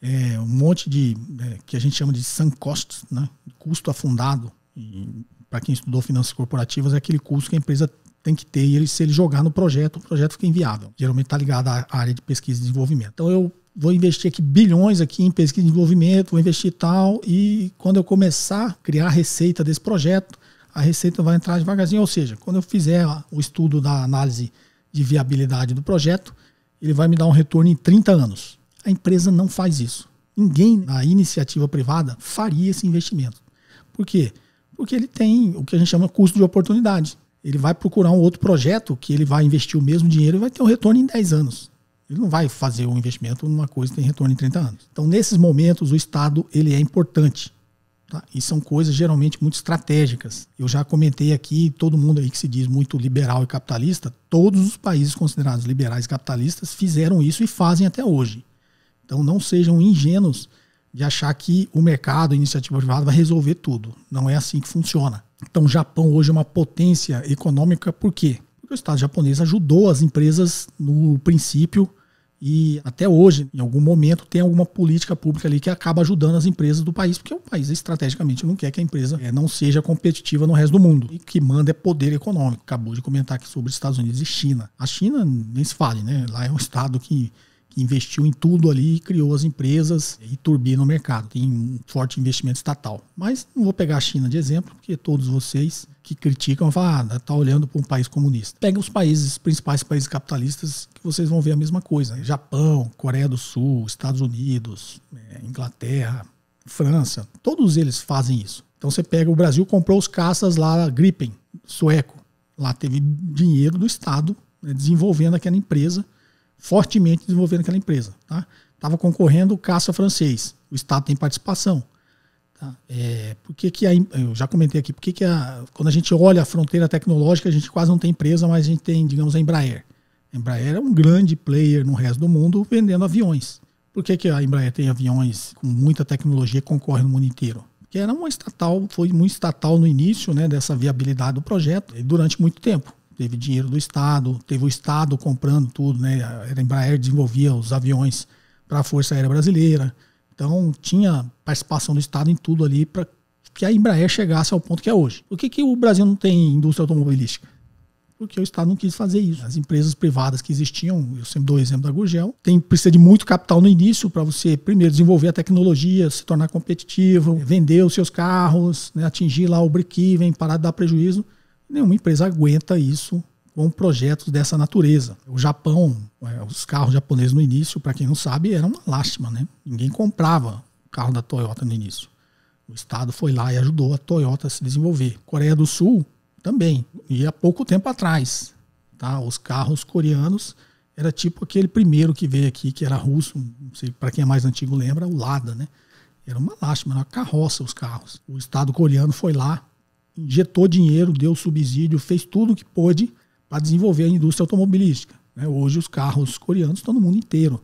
é, um monte de é, que a gente chama de sunk costs, né? custo afundado. Para quem estudou finanças corporativas, é aquele custo que a empresa tem que ter e ele, se ele jogar no projeto, o projeto fica inviável. Geralmente está ligado à área de pesquisa e desenvolvimento. Então eu vou investir aqui bilhões aqui em pesquisa e desenvolvimento, vou investir tal, e quando eu começar a criar a receita desse projeto, a receita vai entrar devagarzinho, ou seja, quando eu fizer o estudo da análise de viabilidade do projeto, ele vai me dar um retorno em 30 anos. A empresa não faz isso. Ninguém na iniciativa privada faria esse investimento. Por quê? Porque ele tem o que a gente chama custo de oportunidade. Ele vai procurar um outro projeto que ele vai investir o mesmo dinheiro e vai ter um retorno em 10 anos. Ele não vai fazer um investimento numa coisa que tem retorno em 30 anos. Então, nesses momentos, o Estado ele é importante. Tá? E são coisas geralmente muito estratégicas. Eu já comentei aqui, todo mundo aí que se diz muito liberal e capitalista, todos os países considerados liberais e capitalistas fizeram isso e fazem até hoje. Então não sejam ingênuos de achar que o mercado, a iniciativa privada vai resolver tudo. Não é assim que funciona. Então o Japão hoje é uma potência econômica por quê? Porque o Estado japonês ajudou as empresas no princípio e até hoje, em algum momento, tem alguma política pública ali que acaba ajudando as empresas do país, porque o país estrategicamente não quer que a empresa eh, não seja competitiva no resto do mundo. E que manda é poder econômico. Acabou de comentar aqui sobre Estados Unidos e China. A China, nem se fale, né? Lá é um estado que investiu em tudo ali, criou as empresas e turbina o mercado. Tem um forte investimento estatal. Mas não vou pegar a China de exemplo, porque todos vocês que criticam falam, ah, tá, tá olhando para um país comunista. Pega os países, principais países capitalistas, que vocês vão ver a mesma coisa. Japão, Coreia do Sul, Estados Unidos, eh, Inglaterra, França, todos eles fazem isso. Então você pega o Brasil, comprou os caças lá, Gripen, sueco. Lá teve dinheiro do Estado né, desenvolvendo aquela empresa fortemente desenvolvendo aquela empresa. Estava tá? concorrendo o caça francês, o Estado tem participação. Tá? É, por que, que a, eu já comentei aqui, por que, que a, quando a gente olha a fronteira tecnológica, a gente quase não tem empresa, mas a gente tem, digamos, a Embraer. A Embraer é um grande player no resto do mundo vendendo aviões. Por que, que a Embraer tem aviões com muita tecnologia que concorre no mundo inteiro? Porque era uma estatal, foi muito estatal no início né, dessa viabilidade do projeto, e durante muito tempo teve dinheiro do Estado, teve o Estado comprando tudo, né? A Embraer desenvolvia os aviões para a Força Aérea Brasileira. Então tinha participação do Estado em tudo ali para que a Embraer chegasse ao ponto que é hoje. Por que, que o Brasil não tem indústria automobilística? Porque o Estado não quis fazer isso. As empresas privadas que existiam, eu sempre dou o exemplo da Gurgel, tem, precisa de muito capital no início para você, primeiro, desenvolver a tecnologia, se tornar competitivo, vender os seus carros, né, atingir lá o break-even, parar de dar prejuízo. Nenhuma empresa aguenta isso com projetos dessa natureza. O Japão, é, os carros japoneses no início, para quem não sabe, era uma lástima, né? Ninguém comprava o carro da Toyota no início. O Estado foi lá e ajudou a Toyota a se desenvolver. Coreia do Sul também. E há pouco tempo atrás, tá? Os carros coreanos era tipo aquele primeiro que veio aqui, que era russo, não sei para quem é mais antigo lembra, o Lada, né? Era uma lástima, era uma carroça os carros. O Estado coreano foi lá, injetou dinheiro, deu subsídio, fez tudo o que pôde para desenvolver a indústria automobilística. Né? Hoje os carros coreanos estão no mundo inteiro.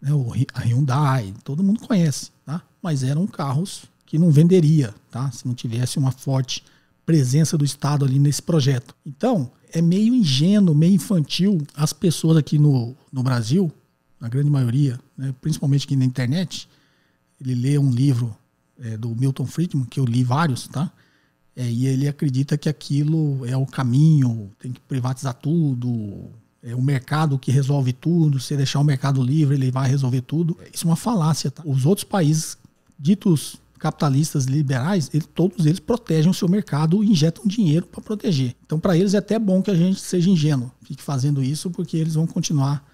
Né? O, a Hyundai, todo mundo conhece, tá? mas eram carros que não venderia tá? se não tivesse uma forte presença do Estado ali nesse projeto. Então, é meio ingênuo, meio infantil as pessoas aqui no, no Brasil, na grande maioria, né? principalmente aqui na internet, ele lê um livro é, do Milton Friedman, que eu li vários, tá? É, e ele acredita que aquilo é o caminho, tem que privatizar tudo, é o mercado que resolve tudo, se deixar o mercado livre, ele vai resolver tudo. Isso é uma falácia. Tá? Os outros países ditos capitalistas liberais, ele, todos eles protegem o seu mercado e injetam dinheiro para proteger. Então, para eles é até bom que a gente seja ingênuo, fique fazendo isso, porque eles vão continuar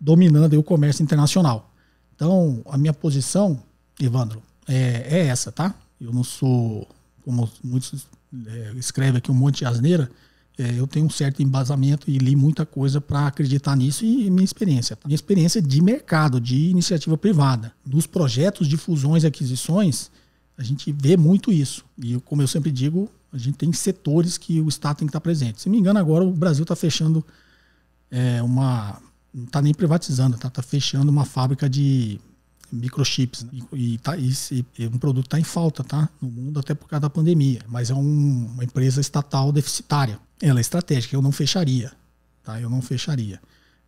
dominando o comércio internacional. Então, a minha posição, Evandro, é, é essa, tá? Eu não sou como muitos é, escrevem aqui, um monte de asneira, é, eu tenho um certo embasamento e li muita coisa para acreditar nisso e, e, minha experiência. Tá? Minha experiência de mercado, de iniciativa privada. Nos projetos de fusões e aquisições, a gente vê muito isso. E como eu sempre digo, a gente tem setores que o Estado tem que estar tá presente. Se me engano, agora o Brasil está fechando é, uma. Não está nem privatizando, está tá fechando uma fábrica de microchips. Né? E, tá, e, e um produto está em falta tá? no mundo até por causa da pandemia. Mas é um, uma empresa estatal deficitária. Ela é estratégica, eu não fecharia. Tá? Eu não fecharia.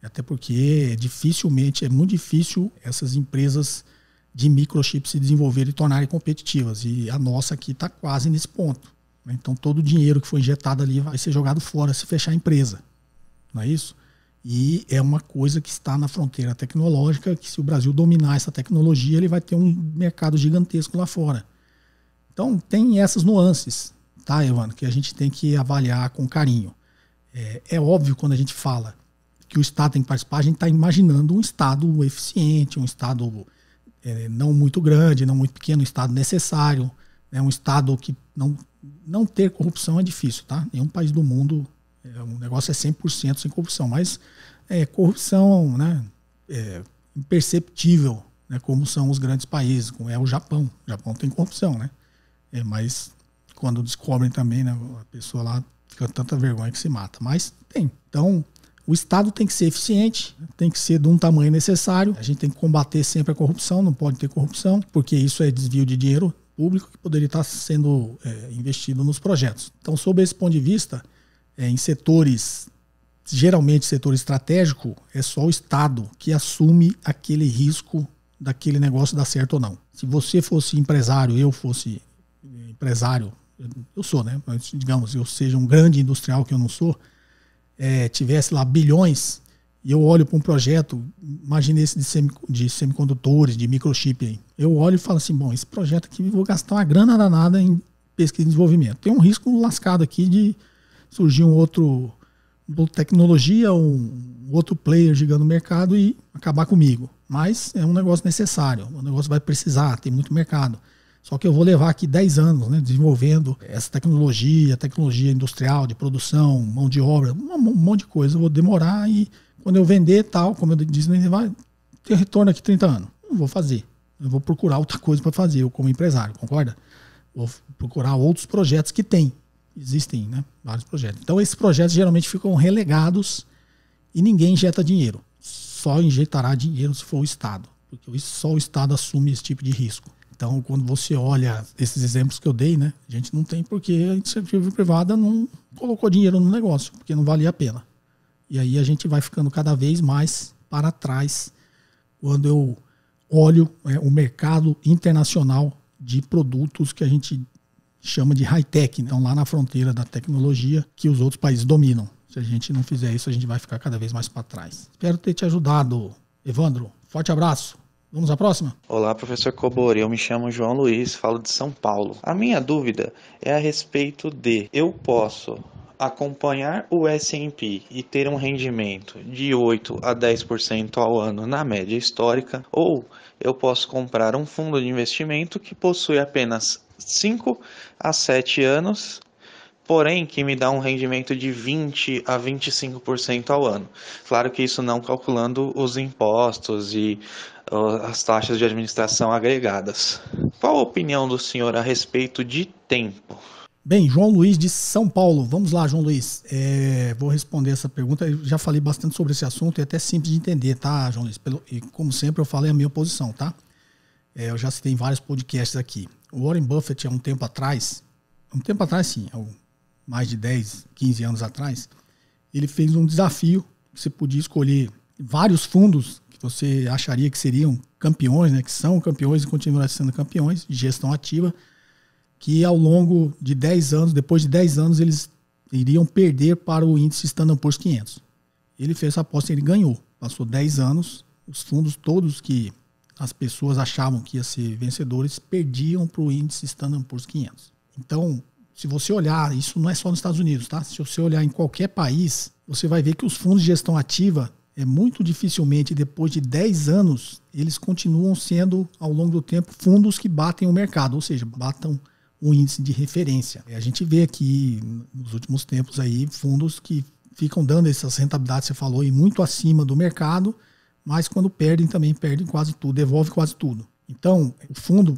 Até porque é dificilmente, é muito difícil essas empresas de microchips se desenvolverem e tornarem competitivas. E a nossa aqui está quase nesse ponto. Né? Então todo o dinheiro que foi injetado ali vai ser jogado fora se fechar a empresa. Não é isso? E é uma coisa que está na fronteira tecnológica, que se o Brasil dominar essa tecnologia, ele vai ter um mercado gigantesco lá fora. Então tem essas nuances, tá, Evandro, que a gente tem que avaliar com carinho. É, é óbvio quando a gente fala que o Estado tem que participar, a gente está imaginando um Estado eficiente, um Estado é, não muito grande, não muito pequeno, um Estado necessário, né, um Estado que não, não ter corrupção é difícil, tá? Nenhum país do mundo, é, o negócio é 100% sem corrupção, mas é, corrupção né, é, imperceptível, né, como são os grandes países, como é o Japão. O Japão tem corrupção, né? É, mas quando descobrem também, né, a pessoa lá fica tanta vergonha que se mata. Mas tem. Então, o Estado tem que ser eficiente, tem que ser de um tamanho necessário. A gente tem que combater sempre a corrupção, não pode ter corrupção, porque isso é desvio de dinheiro público que poderia estar sendo é, investido nos projetos. Então, sob esse ponto de vista, é, em setores geralmente setor estratégico, é só o Estado que assume aquele risco daquele negócio dar certo ou não. Se você fosse empresário, eu fosse eh, empresário, eu sou, né? Mas, digamos, eu seja um grande industrial que eu não sou, é, tivesse lá bilhões e eu olho para um projeto, imagine esse de, semi, de semicondutores, de microchip aí. Eu olho e falo assim, bom, esse projeto aqui vou gastar uma grana danada em pesquisa e desenvolvimento. Tem um risco lascado aqui de surgir um outro tecnologia, um outro player gigante no mercado e acabar comigo. Mas é um negócio necessário, o negócio vai precisar, tem muito mercado. Só que eu vou levar aqui 10 anos né, desenvolvendo essa tecnologia, tecnologia industrial, de produção, mão de obra, um monte de coisa. Eu vou demorar e quando eu vender tal, como eu disse, vai ter retorno aqui 30 anos. Não vou fazer. Eu vou procurar outra coisa para fazer, eu como empresário, concorda? Vou procurar outros projetos que tem existem né, vários projetos. Então, esses projetos geralmente ficam relegados e ninguém injeta dinheiro. Só injetará dinheiro se for o Estado, porque só o Estado assume esse tipo de risco. Então, quando você olha esses exemplos que eu dei, né, a gente não tem porque a iniciativa privada não colocou dinheiro no negócio, porque não valia a pena. E aí a gente vai ficando cada vez mais para trás quando eu olho é, o mercado internacional de produtos que a gente chama de high-tech, então lá na fronteira da tecnologia que os outros países dominam. Se a gente não fizer isso, a gente vai ficar cada vez mais para trás. Espero ter te ajudado. Evandro, forte abraço. Vamos à próxima?
Olá, professor Cobori. Eu me chamo João Luiz, falo de São Paulo. A minha dúvida é a respeito de eu posso acompanhar o S&P e ter um rendimento de 8 a 10% ao ano na média histórica,
ou eu posso comprar um fundo de investimento que possui apenas 5 a 7 anos, porém que me dá um rendimento de 20 a 25% ao ano. Claro que isso não calculando os impostos e as taxas de administração agregadas. Qual a opinião do senhor a respeito de tempo? Bem, João Luiz de São Paulo. Vamos lá, João Luiz. É, vou responder essa pergunta. Eu já falei bastante sobre esse assunto e é até simples de entender, tá, João Luiz? Pelo, e como sempre, eu falei a minha posição, tá? É, eu já citei em vários podcasts aqui. Warren Buffett, há um tempo atrás, um tempo atrás sim, mais de 10, 15 anos atrás, ele fez um desafio. Você podia escolher vários fundos que você acharia que seriam campeões, né, que são campeões e continuam sendo campeões, de gestão ativa, que ao longo de 10 anos, depois de 10 anos, eles iriam perder para o índice Standard Poor's 500. Ele fez essa aposta e ele ganhou. Passou 10 anos, os fundos todos que as pessoas achavam que ia ser vencedores, perdiam para o índice Standard Poor's 500. Então, se você olhar, isso não é só nos Estados Unidos, tá? Se você olhar em qualquer país, você vai ver que os fundos de gestão ativa, é muito dificilmente, depois de 10 anos, eles continuam sendo, ao longo do tempo, fundos que batem o mercado, ou seja, batam o índice de referência. E a gente vê que, nos últimos tempos, aí, fundos que ficam dando essas rentabilidades, você falou, e muito acima do mercado, mas quando perdem também perdem quase tudo, devolve quase tudo. Então, o fundo,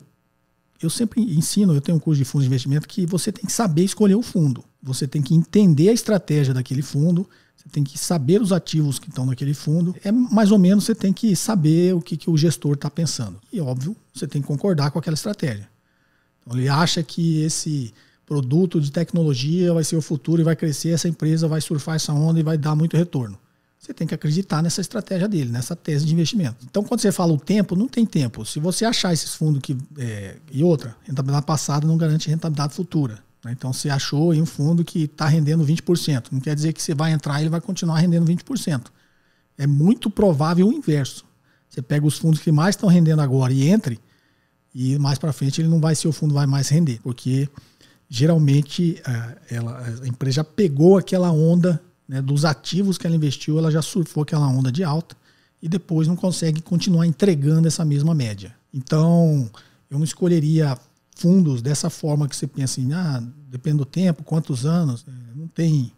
eu sempre ensino, eu tenho um curso de fundos de investimento que você tem que saber escolher o fundo. Você tem que entender a estratégia daquele fundo, você tem que saber os ativos que estão naquele fundo. É mais ou menos você tem que saber o que, que o gestor está pensando. E óbvio, você tem que concordar com aquela estratégia. Então, ele acha que esse produto de tecnologia vai ser o futuro e vai crescer, essa empresa vai surfar essa onda e vai dar muito retorno. Você tem que acreditar nessa estratégia dele, nessa tese de investimento. Então, quando você fala o tempo, não tem tempo. Se você achar esses fundos que. É, e outra, rentabilidade passada não garante rentabilidade futura. Né? Então, você achou em um fundo que está rendendo 20%. Não quer dizer que você vai entrar e ele vai continuar rendendo 20%. É muito provável o inverso. Você pega os fundos que mais estão rendendo agora e entre, e mais para frente ele não vai ser o fundo vai mais render, porque geralmente a, é, ela, a empresa já pegou aquela onda né, dos ativos que ela investiu, ela já surfou aquela onda de alta e depois não consegue continuar entregando essa mesma média. Então, eu não escolheria fundos dessa forma que você pensa em, assim, ah, depende do tempo, quantos anos, é, não tem,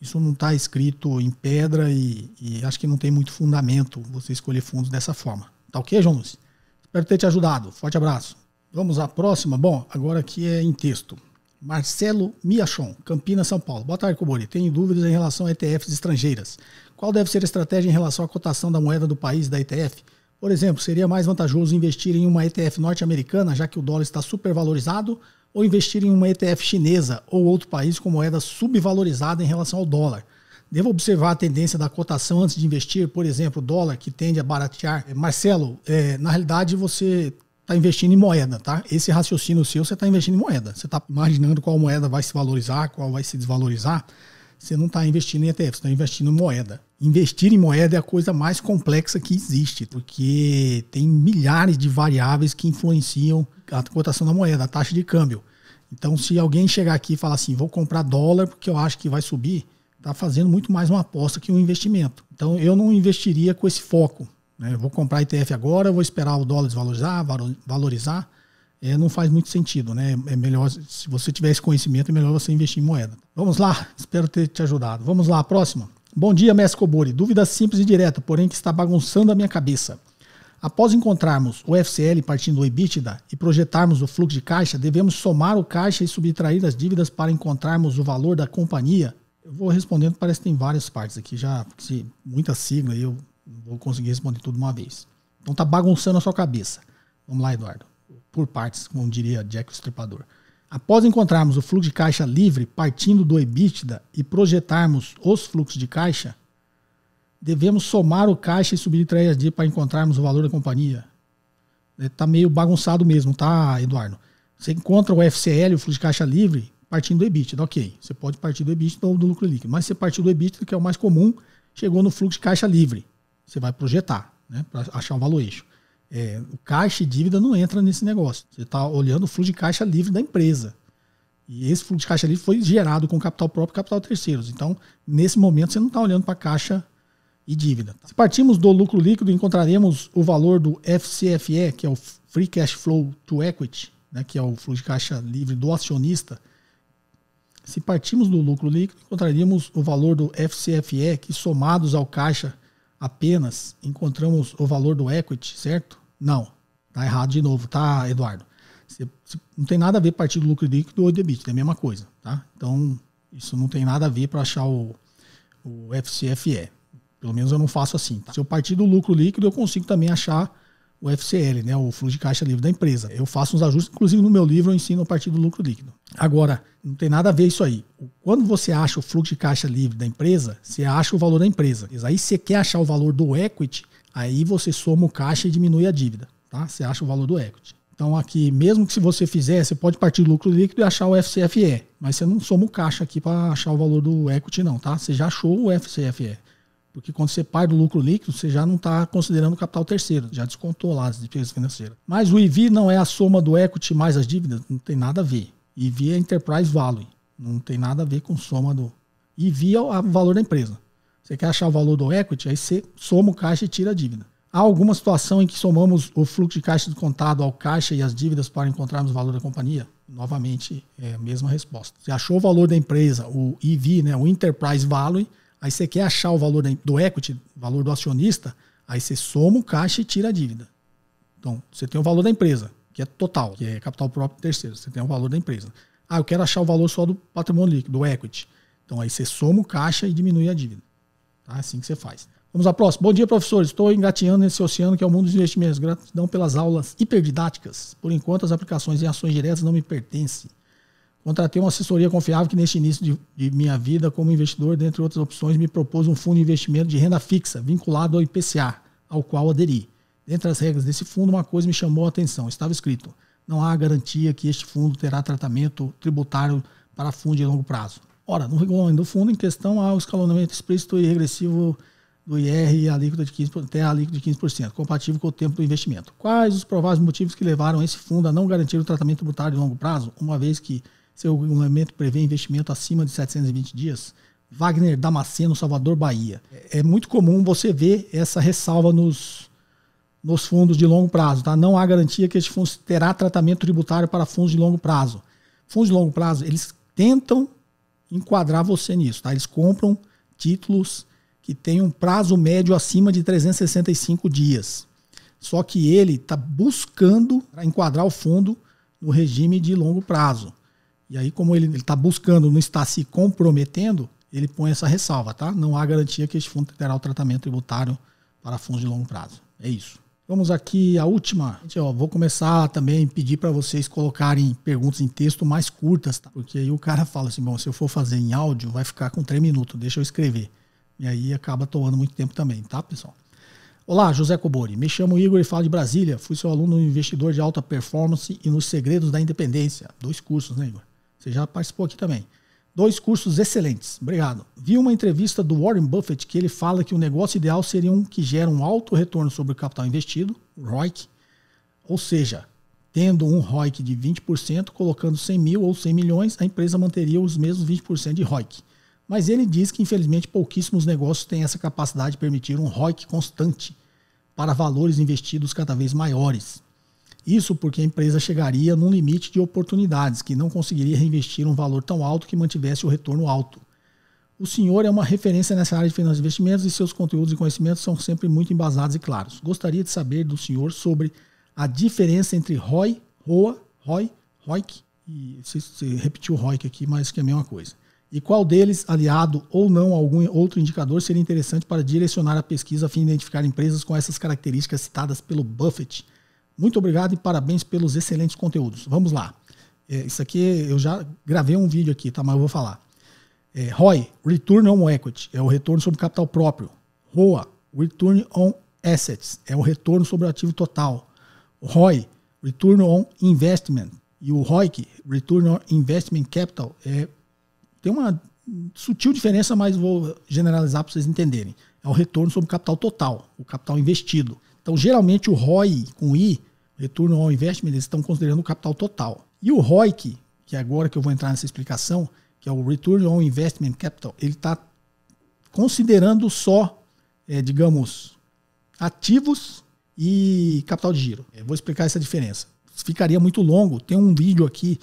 isso não está escrito em pedra e, e, acho que não tem muito fundamento você escolher fundos dessa forma. Tá ok, João Luiz? Espero ter te ajudado. Forte abraço. Vamos à próxima? Bom, agora aqui é em texto. Marcelo Miachon, Campinas, São Paulo. Boa tarde, Cobori. Tenho dúvidas em relação a ETFs estrangeiras. Qual deve ser a estratégia em relação à cotação da moeda do país da ETF? Por exemplo, seria mais vantajoso investir em uma ETF norte-americana, já que o dólar está supervalorizado, ou investir em uma ETF chinesa ou outro país com moeda subvalorizada em relação ao dólar? Devo observar a tendência da cotação antes de investir, por exemplo, o dólar, que tende a baratear. Marcelo, é, na realidade você está investindo em moeda, tá? Esse raciocínio seu, você está investindo em moeda. Você está imaginando qual moeda vai se valorizar, qual vai se desvalorizar. Você não está investindo em ETF, você está investindo em moeda. Investir em moeda é a coisa mais complexa que existe, porque tem milhares de variáveis que influenciam a cotação da moeda, a taxa de câmbio. Então, se alguém chegar aqui e falar assim, vou comprar dólar porque eu acho que vai subir, está fazendo muito mais uma aposta que um investimento. Então, eu não investiria com esse foco. Né? Vou comprar ETF agora, vou esperar o dólar desvalorizar, valorizar. É, não faz muito sentido, né? É melhor, se você tiver esse conhecimento, é melhor você investir em moeda. Vamos lá, espero ter te ajudado. Vamos lá, próxima. Bom dia, mestre Cobori. Dúvida simples e direta, porém que está bagunçando a minha cabeça. Após encontrarmos o FCL partindo do EBITDA e projetarmos o fluxo de caixa, devemos somar o caixa e subtrair as dívidas para encontrarmos o valor da companhia? Eu vou respondendo, parece que tem várias partes aqui já, muita sigla aí, eu não vou conseguir responder tudo uma vez. Então tá bagunçando a sua cabeça. Vamos lá, Eduardo. Por partes, como diria Jack o Estripador. Após encontrarmos o fluxo de caixa livre partindo do EBITDA e projetarmos os fluxos de caixa, devemos somar o caixa e subtrair as dívidas para encontrarmos o valor da companhia. É, tá meio bagunçado mesmo, tá, Eduardo? Você encontra o FCL, o fluxo de caixa livre, partindo do EBITDA, tá ok. Você pode partir do EBITDA ou do lucro líquido, mas se partir do EBITDA, que é o mais comum, chegou no fluxo de caixa livre. Você vai projetar, né? Para achar um valuation. É, o caixa e dívida não entra nesse negócio. Você está olhando o fluxo de caixa livre da empresa. E esse fluxo de caixa livre foi gerado com capital próprio e capital terceiros. Então, nesse momento, você não está olhando para caixa e dívida. Se partirmos do lucro líquido, encontraremos o valor do FCFE, que é o Free Cash Flow to Equity, né, que é o fluxo de caixa livre do acionista. Se partirmos do lucro líquido, encontraríamos o valor do FCFE, que somados ao caixa apenas encontramos o valor do equity, certo? Não, tá errado de novo, tá, Eduardo? não tem nada a ver partir do lucro líquido ou do é a mesma coisa, tá? Então, isso não tem nada a ver para achar o, o FCFE. Pelo menos eu não faço assim. Tá? Se eu partir do lucro líquido, eu consigo também achar o FCL, né, o fluxo de caixa livre da empresa. Eu faço uns ajustes, inclusive no meu livro eu ensino a partir do lucro líquido. Agora, não tem nada a ver isso aí. Quando você acha o fluxo de caixa livre da empresa, você acha o valor da empresa. Aí você quer achar o valor do equity, aí você soma o caixa e diminui a dívida, tá? Você acha o valor do equity. Então aqui, mesmo que se você fizer, você pode partir do lucro líquido e achar o FCFE, mas você não soma o caixa aqui para achar o valor do equity não, tá? Você já achou o FCFE. Porque quando você paga o lucro líquido, você já não está considerando o capital terceiro, já descontou lá as despesas financeiras. Mas o EV não é a soma do equity mais as dívidas, não tem nada a ver. EV é Enterprise Value, não tem nada a ver com soma do. EV é o valor da empresa. Você quer achar o valor do equity, aí você soma o caixa e tira a dívida. Há alguma situação em que somamos o fluxo de caixa descontado ao caixa e as dívidas para encontrarmos o valor da companhia? Novamente, é a mesma resposta. Você achou o valor da empresa, o EV, né, o Enterprise Value, Aí você quer achar o valor do equity, valor do acionista, aí você soma o caixa e tira a dívida. Então, você tem o valor da empresa, que é total, que é capital próprio terceiro, você tem o valor da empresa. Ah, eu quero achar o valor só do patrimônio líquido, do equity. Então aí você soma o caixa e diminui a dívida. Tá? Assim que você faz. Vamos à próxima. Bom dia, professor. Estou engatinhando nesse oceano que é o mundo dos investimentos. Gratidão pelas aulas hiperdidáticas. Por enquanto, as aplicações em ações diretas não me pertencem. Contratei uma assessoria confiável que, neste início de, de, minha vida como investidor, dentre outras opções, me propôs um fundo de investimento de renda fixa vinculado ao IPCA, ao qual aderi. Dentre as regras desse fundo, uma coisa me chamou a atenção: estava escrito, não há garantia que este fundo terá tratamento tributário para fundo de longo prazo. Ora, no regulamento do fundo, em questão, há o escalonamento explícito e regressivo do IR e alíquota de 15%, até a alíquota de 15%, compatível com o tempo do investimento. Quais os prováveis motivos que levaram esse fundo a não garantir o tratamento tributário de longo prazo, uma vez que seu regulamento prevê investimento acima de 720 dias. Wagner Damasceno, Salvador, Bahia. É, é muito comum você ver essa ressalva nos, nos fundos de longo prazo. Tá? Não há garantia que este fundo terá tratamento tributário para fundos de longo prazo. Fundos de longo prazo, eles tentam enquadrar você nisso. Tá? Eles compram títulos que têm um prazo médio acima de 365 dias. Só que ele está buscando enquadrar o fundo no regime de longo prazo. E aí, como ele está buscando, não está se comprometendo, ele põe essa ressalva, tá? Não há garantia que este fundo terá o tratamento tributário para fundos de longo prazo. É isso. Vamos aqui a última. Gente, ó, vou começar também pedir para vocês colocarem perguntas em texto mais curtas, tá? Porque aí o cara fala assim, bom, se eu for fazer em áudio, vai ficar com três minutos, deixa eu escrever. E aí acaba tomando muito tempo também, tá, pessoal? Olá, José Cobori. Me chamo Igor e falo de Brasília. Fui seu aluno investidor de alta performance e nos segredos da independência. Dois cursos, né, Igor? Você já participou aqui também. Dois cursos excelentes. Obrigado. Vi uma entrevista do Warren Buffett que ele fala que o negócio ideal seria um que gera um alto retorno sobre o capital investido, o ROIC. Ou seja, tendo um ROIC de 20%, colocando 100 mil ou 100 milhões, a empresa manteria os mesmos 20% de ROIC. Mas ele diz que, infelizmente, pouquíssimos negócios têm essa capacidade de permitir um ROIC constante para valores investidos cada vez maiores. Isso porque a empresa chegaria num limite de oportunidades que não conseguiria reinvestir um valor tão alto que mantivesse o retorno alto. O senhor é uma referência nessa área de finanças e investimentos e seus conteúdos e conhecimentos são sempre muito embasados e claros. Gostaria de saber do senhor sobre a diferença entre ROI, ROA, ROI, ROIC e você repetiu ROIC aqui, mas que é a mesma coisa. E qual deles, aliado ou não a algum outro indicador, seria interessante para direcionar a pesquisa a fim de identificar empresas com essas características citadas pelo Buffett? Muito obrigado e parabéns pelos excelentes conteúdos. Vamos lá. É, isso aqui eu já gravei um vídeo aqui, tá? Mas eu vou falar. É, ROI, Return on Equity, é o retorno sobre capital próprio. ROA, Return on Assets, é o retorno sobre o ativo total. ROI, Return on Investment. E o ROIC, Return on Investment Capital, é, tem uma sutil diferença, mas vou generalizar para vocês entenderem. É o retorno sobre capital total, o capital investido. Então, geralmente, o ROI com I, return on investment, eles estão considerando o capital total. E o ROIC, que é agora que eu vou entrar nessa explicação, que é o Return on Investment Capital, ele está considerando só, é, digamos, ativos e capital de giro. Eu vou explicar essa diferença. Ficaria muito longo. Tem um vídeo aqui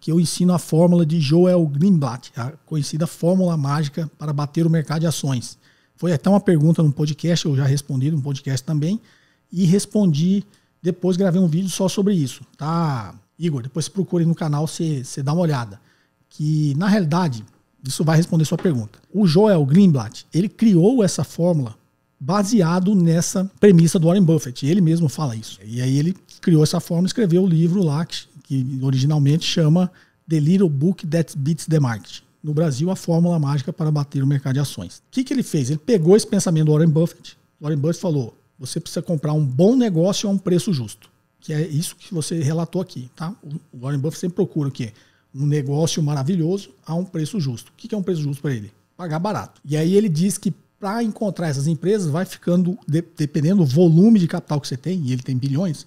que eu ensino a fórmula de Joel Greenblatt, a conhecida fórmula mágica para bater o mercado de ações. Foi até uma pergunta no podcast, eu já respondi no podcast também e respondi. Depois gravei um vídeo só sobre isso, tá? Igor, depois você procure no canal, você, você dá uma olhada. Que na realidade, isso vai responder sua pergunta. O Joel Greenblatt, ele criou essa fórmula baseado nessa premissa do Warren Buffett. Ele mesmo fala isso. E aí ele criou essa fórmula, escreveu o livro lá, que, que originalmente chama The Little Book That Beats the Market. No Brasil, a fórmula mágica para bater o mercado de ações. O que, que ele fez? Ele pegou esse pensamento do Warren Buffett. Warren Buffett falou: você precisa comprar um bom negócio a um preço justo, que é isso que você relatou aqui, tá? O Warren Buffett sempre procura o quê? Um negócio maravilhoso a um preço justo. O que é um preço justo para ele? Pagar barato. E aí ele diz que para encontrar essas empresas vai ficando, dependendo do volume de capital que você tem, e ele tem bilhões,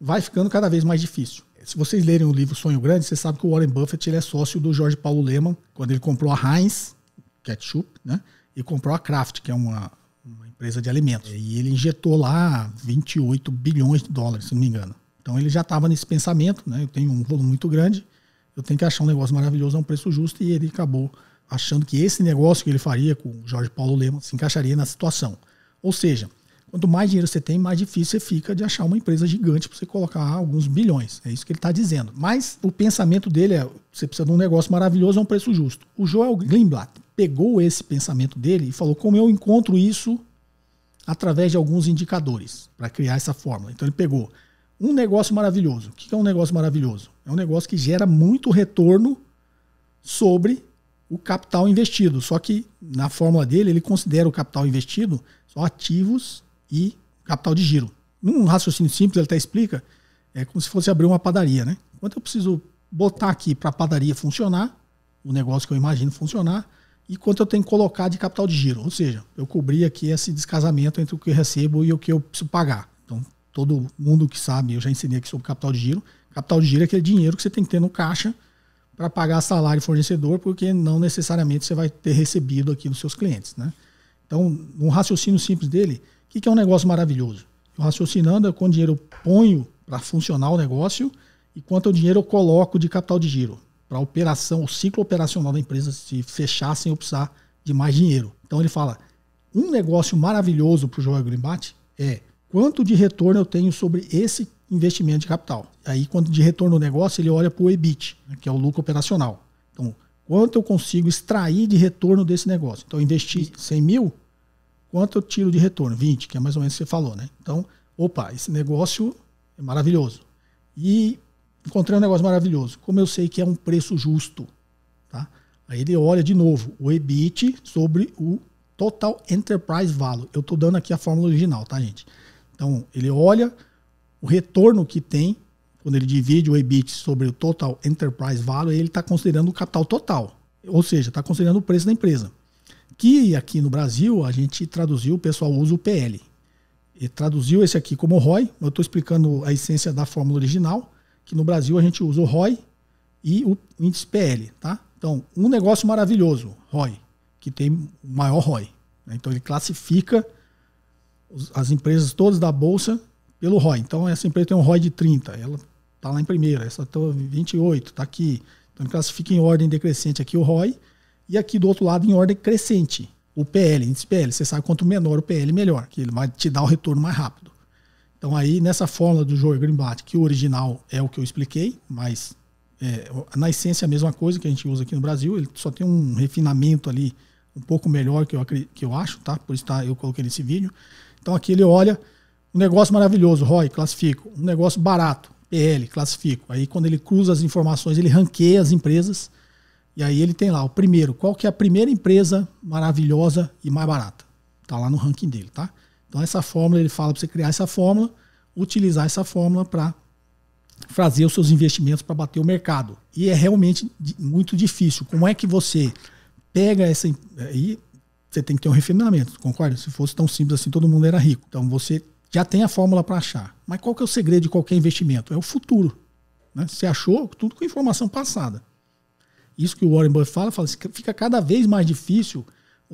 vai ficando cada vez mais difícil. Se vocês lerem o livro Sonho Grande, você sabe que o Warren Buffett ele é sócio do Jorge Paulo Lehmann, quando ele comprou a Heinz Ketchup, né? E comprou a Kraft, que é uma empresa de alimentos. E ele injetou lá 28 bilhões de dólares, se não me engano. Então ele já estava nesse pensamento, né? Eu tenho um volume muito grande, eu tenho que achar um negócio maravilhoso a um preço justo e ele acabou achando que esse negócio que ele faria com o Jorge Paulo Lemos se encaixaria na situação. Ou seja, quanto mais dinheiro você tem, mais difícil você fica de achar uma empresa gigante para você colocar alguns bilhões. É isso que ele está dizendo. Mas o pensamento dele é: você precisa de um negócio maravilhoso a um preço justo. O Joel Greenblatt pegou esse pensamento dele e falou: como eu encontro isso através de alguns indicadores para criar essa fórmula. Então ele pegou um negócio maravilhoso. O que é um negócio maravilhoso? É um negócio que gera muito retorno sobre o capital investido. Só que na fórmula dele, ele considera o capital investido só ativos e capital de giro. Num raciocínio simples, ele até explica, é como se fosse abrir uma padaria, né? Quanto eu preciso botar aqui para a padaria funcionar, o negócio que eu imagino funcionar, e quanto eu tenho que colocar de capital de giro. Ou seja, eu cobri aqui esse descasamento entre o que eu recebo e o que eu preciso pagar. Então, todo mundo que sabe, eu já ensinei aqui sobre capital de giro. Capital de giro é aquele dinheiro que você tem que ter no caixa para pagar salário fornecedor, porque não necessariamente você vai ter recebido aqui dos seus clientes. Né? Então, um raciocínio simples dele, o que, é um negócio maravilhoso? Eu raciocinando, é quanto dinheiro eu ponho para funcionar o negócio e quanto dinheiro eu coloco de capital de giro para a operação, o ciclo operacional da empresa se fechar sem precisar de mais dinheiro. Então ele fala: um negócio maravilhoso para o Joel Grimbate é quanto de retorno eu tenho sobre esse investimento de capital. Aí, quanto de retorno no negócio, ele olha para o EBIT, né, que é o lucro operacional. Então, quanto eu consigo extrair de retorno desse negócio? Então, investi 100 mil, quanto eu tiro de retorno? 20, que é mais ou menos o que você falou, né? Então, opa, esse negócio é maravilhoso. E encontrei um negócio maravilhoso. Como eu sei que é um preço justo, tá? Aí ele olha de novo o EBIT sobre o Total Enterprise Value. Eu estou dando aqui a fórmula original, tá, gente? Então, ele olha o retorno que tem quando ele divide o EBIT sobre o Total Enterprise Value, ele está considerando o capital total, ou seja, está considerando o preço da empresa. Que aqui no Brasil a gente traduziu, o pessoal usa o PL. E traduziu esse aqui como ROI, eu estou explicando a essência da fórmula original que no Brasil a gente usa o ROI e o índice PL, tá? Então, um negócio maravilhoso, ROI, que tem o maior ROI. Né? Então, ele classifica as empresas todas da bolsa pelo ROI. Então, essa empresa tem um ROI de 30, ela está lá em primeira, essa está 28, está aqui. Então, ele classifica em ordem decrescente aqui o ROI e aqui do outro lado em ordem crescente o PL, índice PL. Você sabe quanto menor o PL, melhor, que ele vai te dar o retorno mais rápido. Então aí nessa fórmula do Joel Greenblatt, que o original é o que eu expliquei, mas é, na essência a mesma coisa que a gente usa aqui no Brasil, ele só tem um refinamento ali um pouco melhor que eu, que eu acho, tá? Por isso tá, eu coloquei nesse vídeo. Então aqui ele olha um negócio maravilhoso, ROI, classifico. Um negócio barato, PL, classifico. Aí quando ele cruza as informações, ele ranqueia as empresas. E aí ele tem lá o primeiro, qual que é a primeira empresa maravilhosa e mais barata? Tá lá no ranking dele, tá? Então essa fórmula, ele fala para você criar essa fórmula, utilizar essa fórmula para fazer os seus investimentos para bater o mercado. E é realmente muito difícil. Como é que você pega essa aí, você tem que ter um refinamento, concorda? Se fosse tão simples assim, todo mundo era rico. Então você já tem a fórmula para achar. Mas qual que é o segredo de qualquer investimento? É o futuro. Né? Você achou tudo com informação passada. Isso que o Warren Buffett fala, fala assim, fica cada vez mais difícil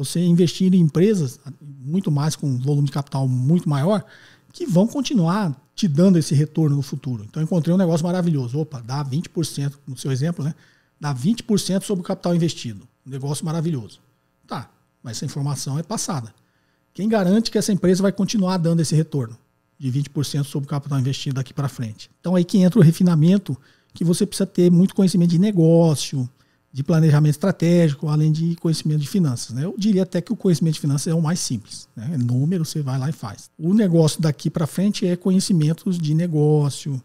você investir em empresas muito mais com volume de capital muito maior que vão continuar te dando esse retorno no futuro. Então encontrei um negócio maravilhoso. Opa, dá 20%, no seu exemplo, né? Dá 20% sobre o capital investido. Um negócio maravilhoso. Tá, mas essa informação é passada. Quem garante que essa empresa vai continuar dando esse retorno de 20% sobre o capital investido daqui para frente? Então aí que entra o refinamento que você precisa ter muito conhecimento de negócio, de planejamento estratégico, além de conhecimento de finanças. Né? Eu diria até que o conhecimento de finanças é o mais simples. Né? É número, você vai lá e faz. O negócio daqui para frente é conhecimentos de negócio,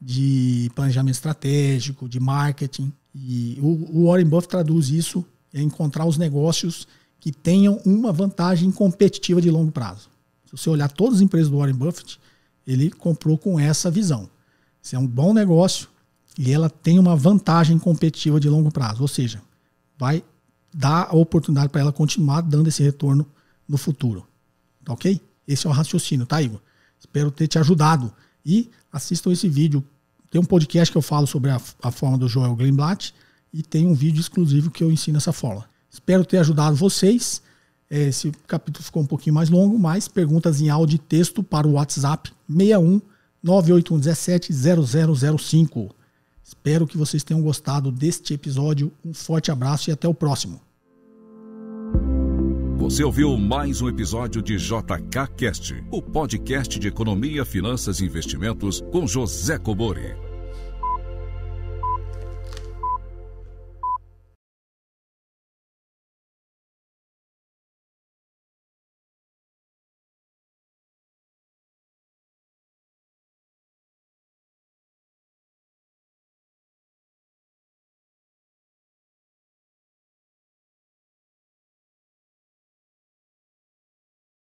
de planejamento estratégico, de marketing. E o Warren Buffett traduz isso é encontrar os negócios que tenham uma vantagem competitiva de longo prazo. Se você olhar todas as empresas do Warren Buffett, ele comprou com essa visão. Se é um bom negócio, e ela tem uma vantagem competitiva de longo prazo, ou seja, vai dar a oportunidade para ela continuar dando esse retorno no futuro. Tá ok? Esse é o raciocínio, tá, Igor? Espero ter te ajudado. E assistam esse vídeo. Tem um podcast que eu falo sobre a, a forma do Joel Greenblatt e tem um vídeo exclusivo que eu ensino essa forma. Espero ter ajudado vocês. É, esse capítulo ficou um pouquinho mais longo, mas perguntas em áudio e texto para o WhatsApp 61 17 0005. Espero que vocês tenham gostado deste episódio. Um forte abraço e até o próximo.
Você ouviu mais um episódio de JK Cast, o podcast de economia, finanças e investimentos com José Cobori.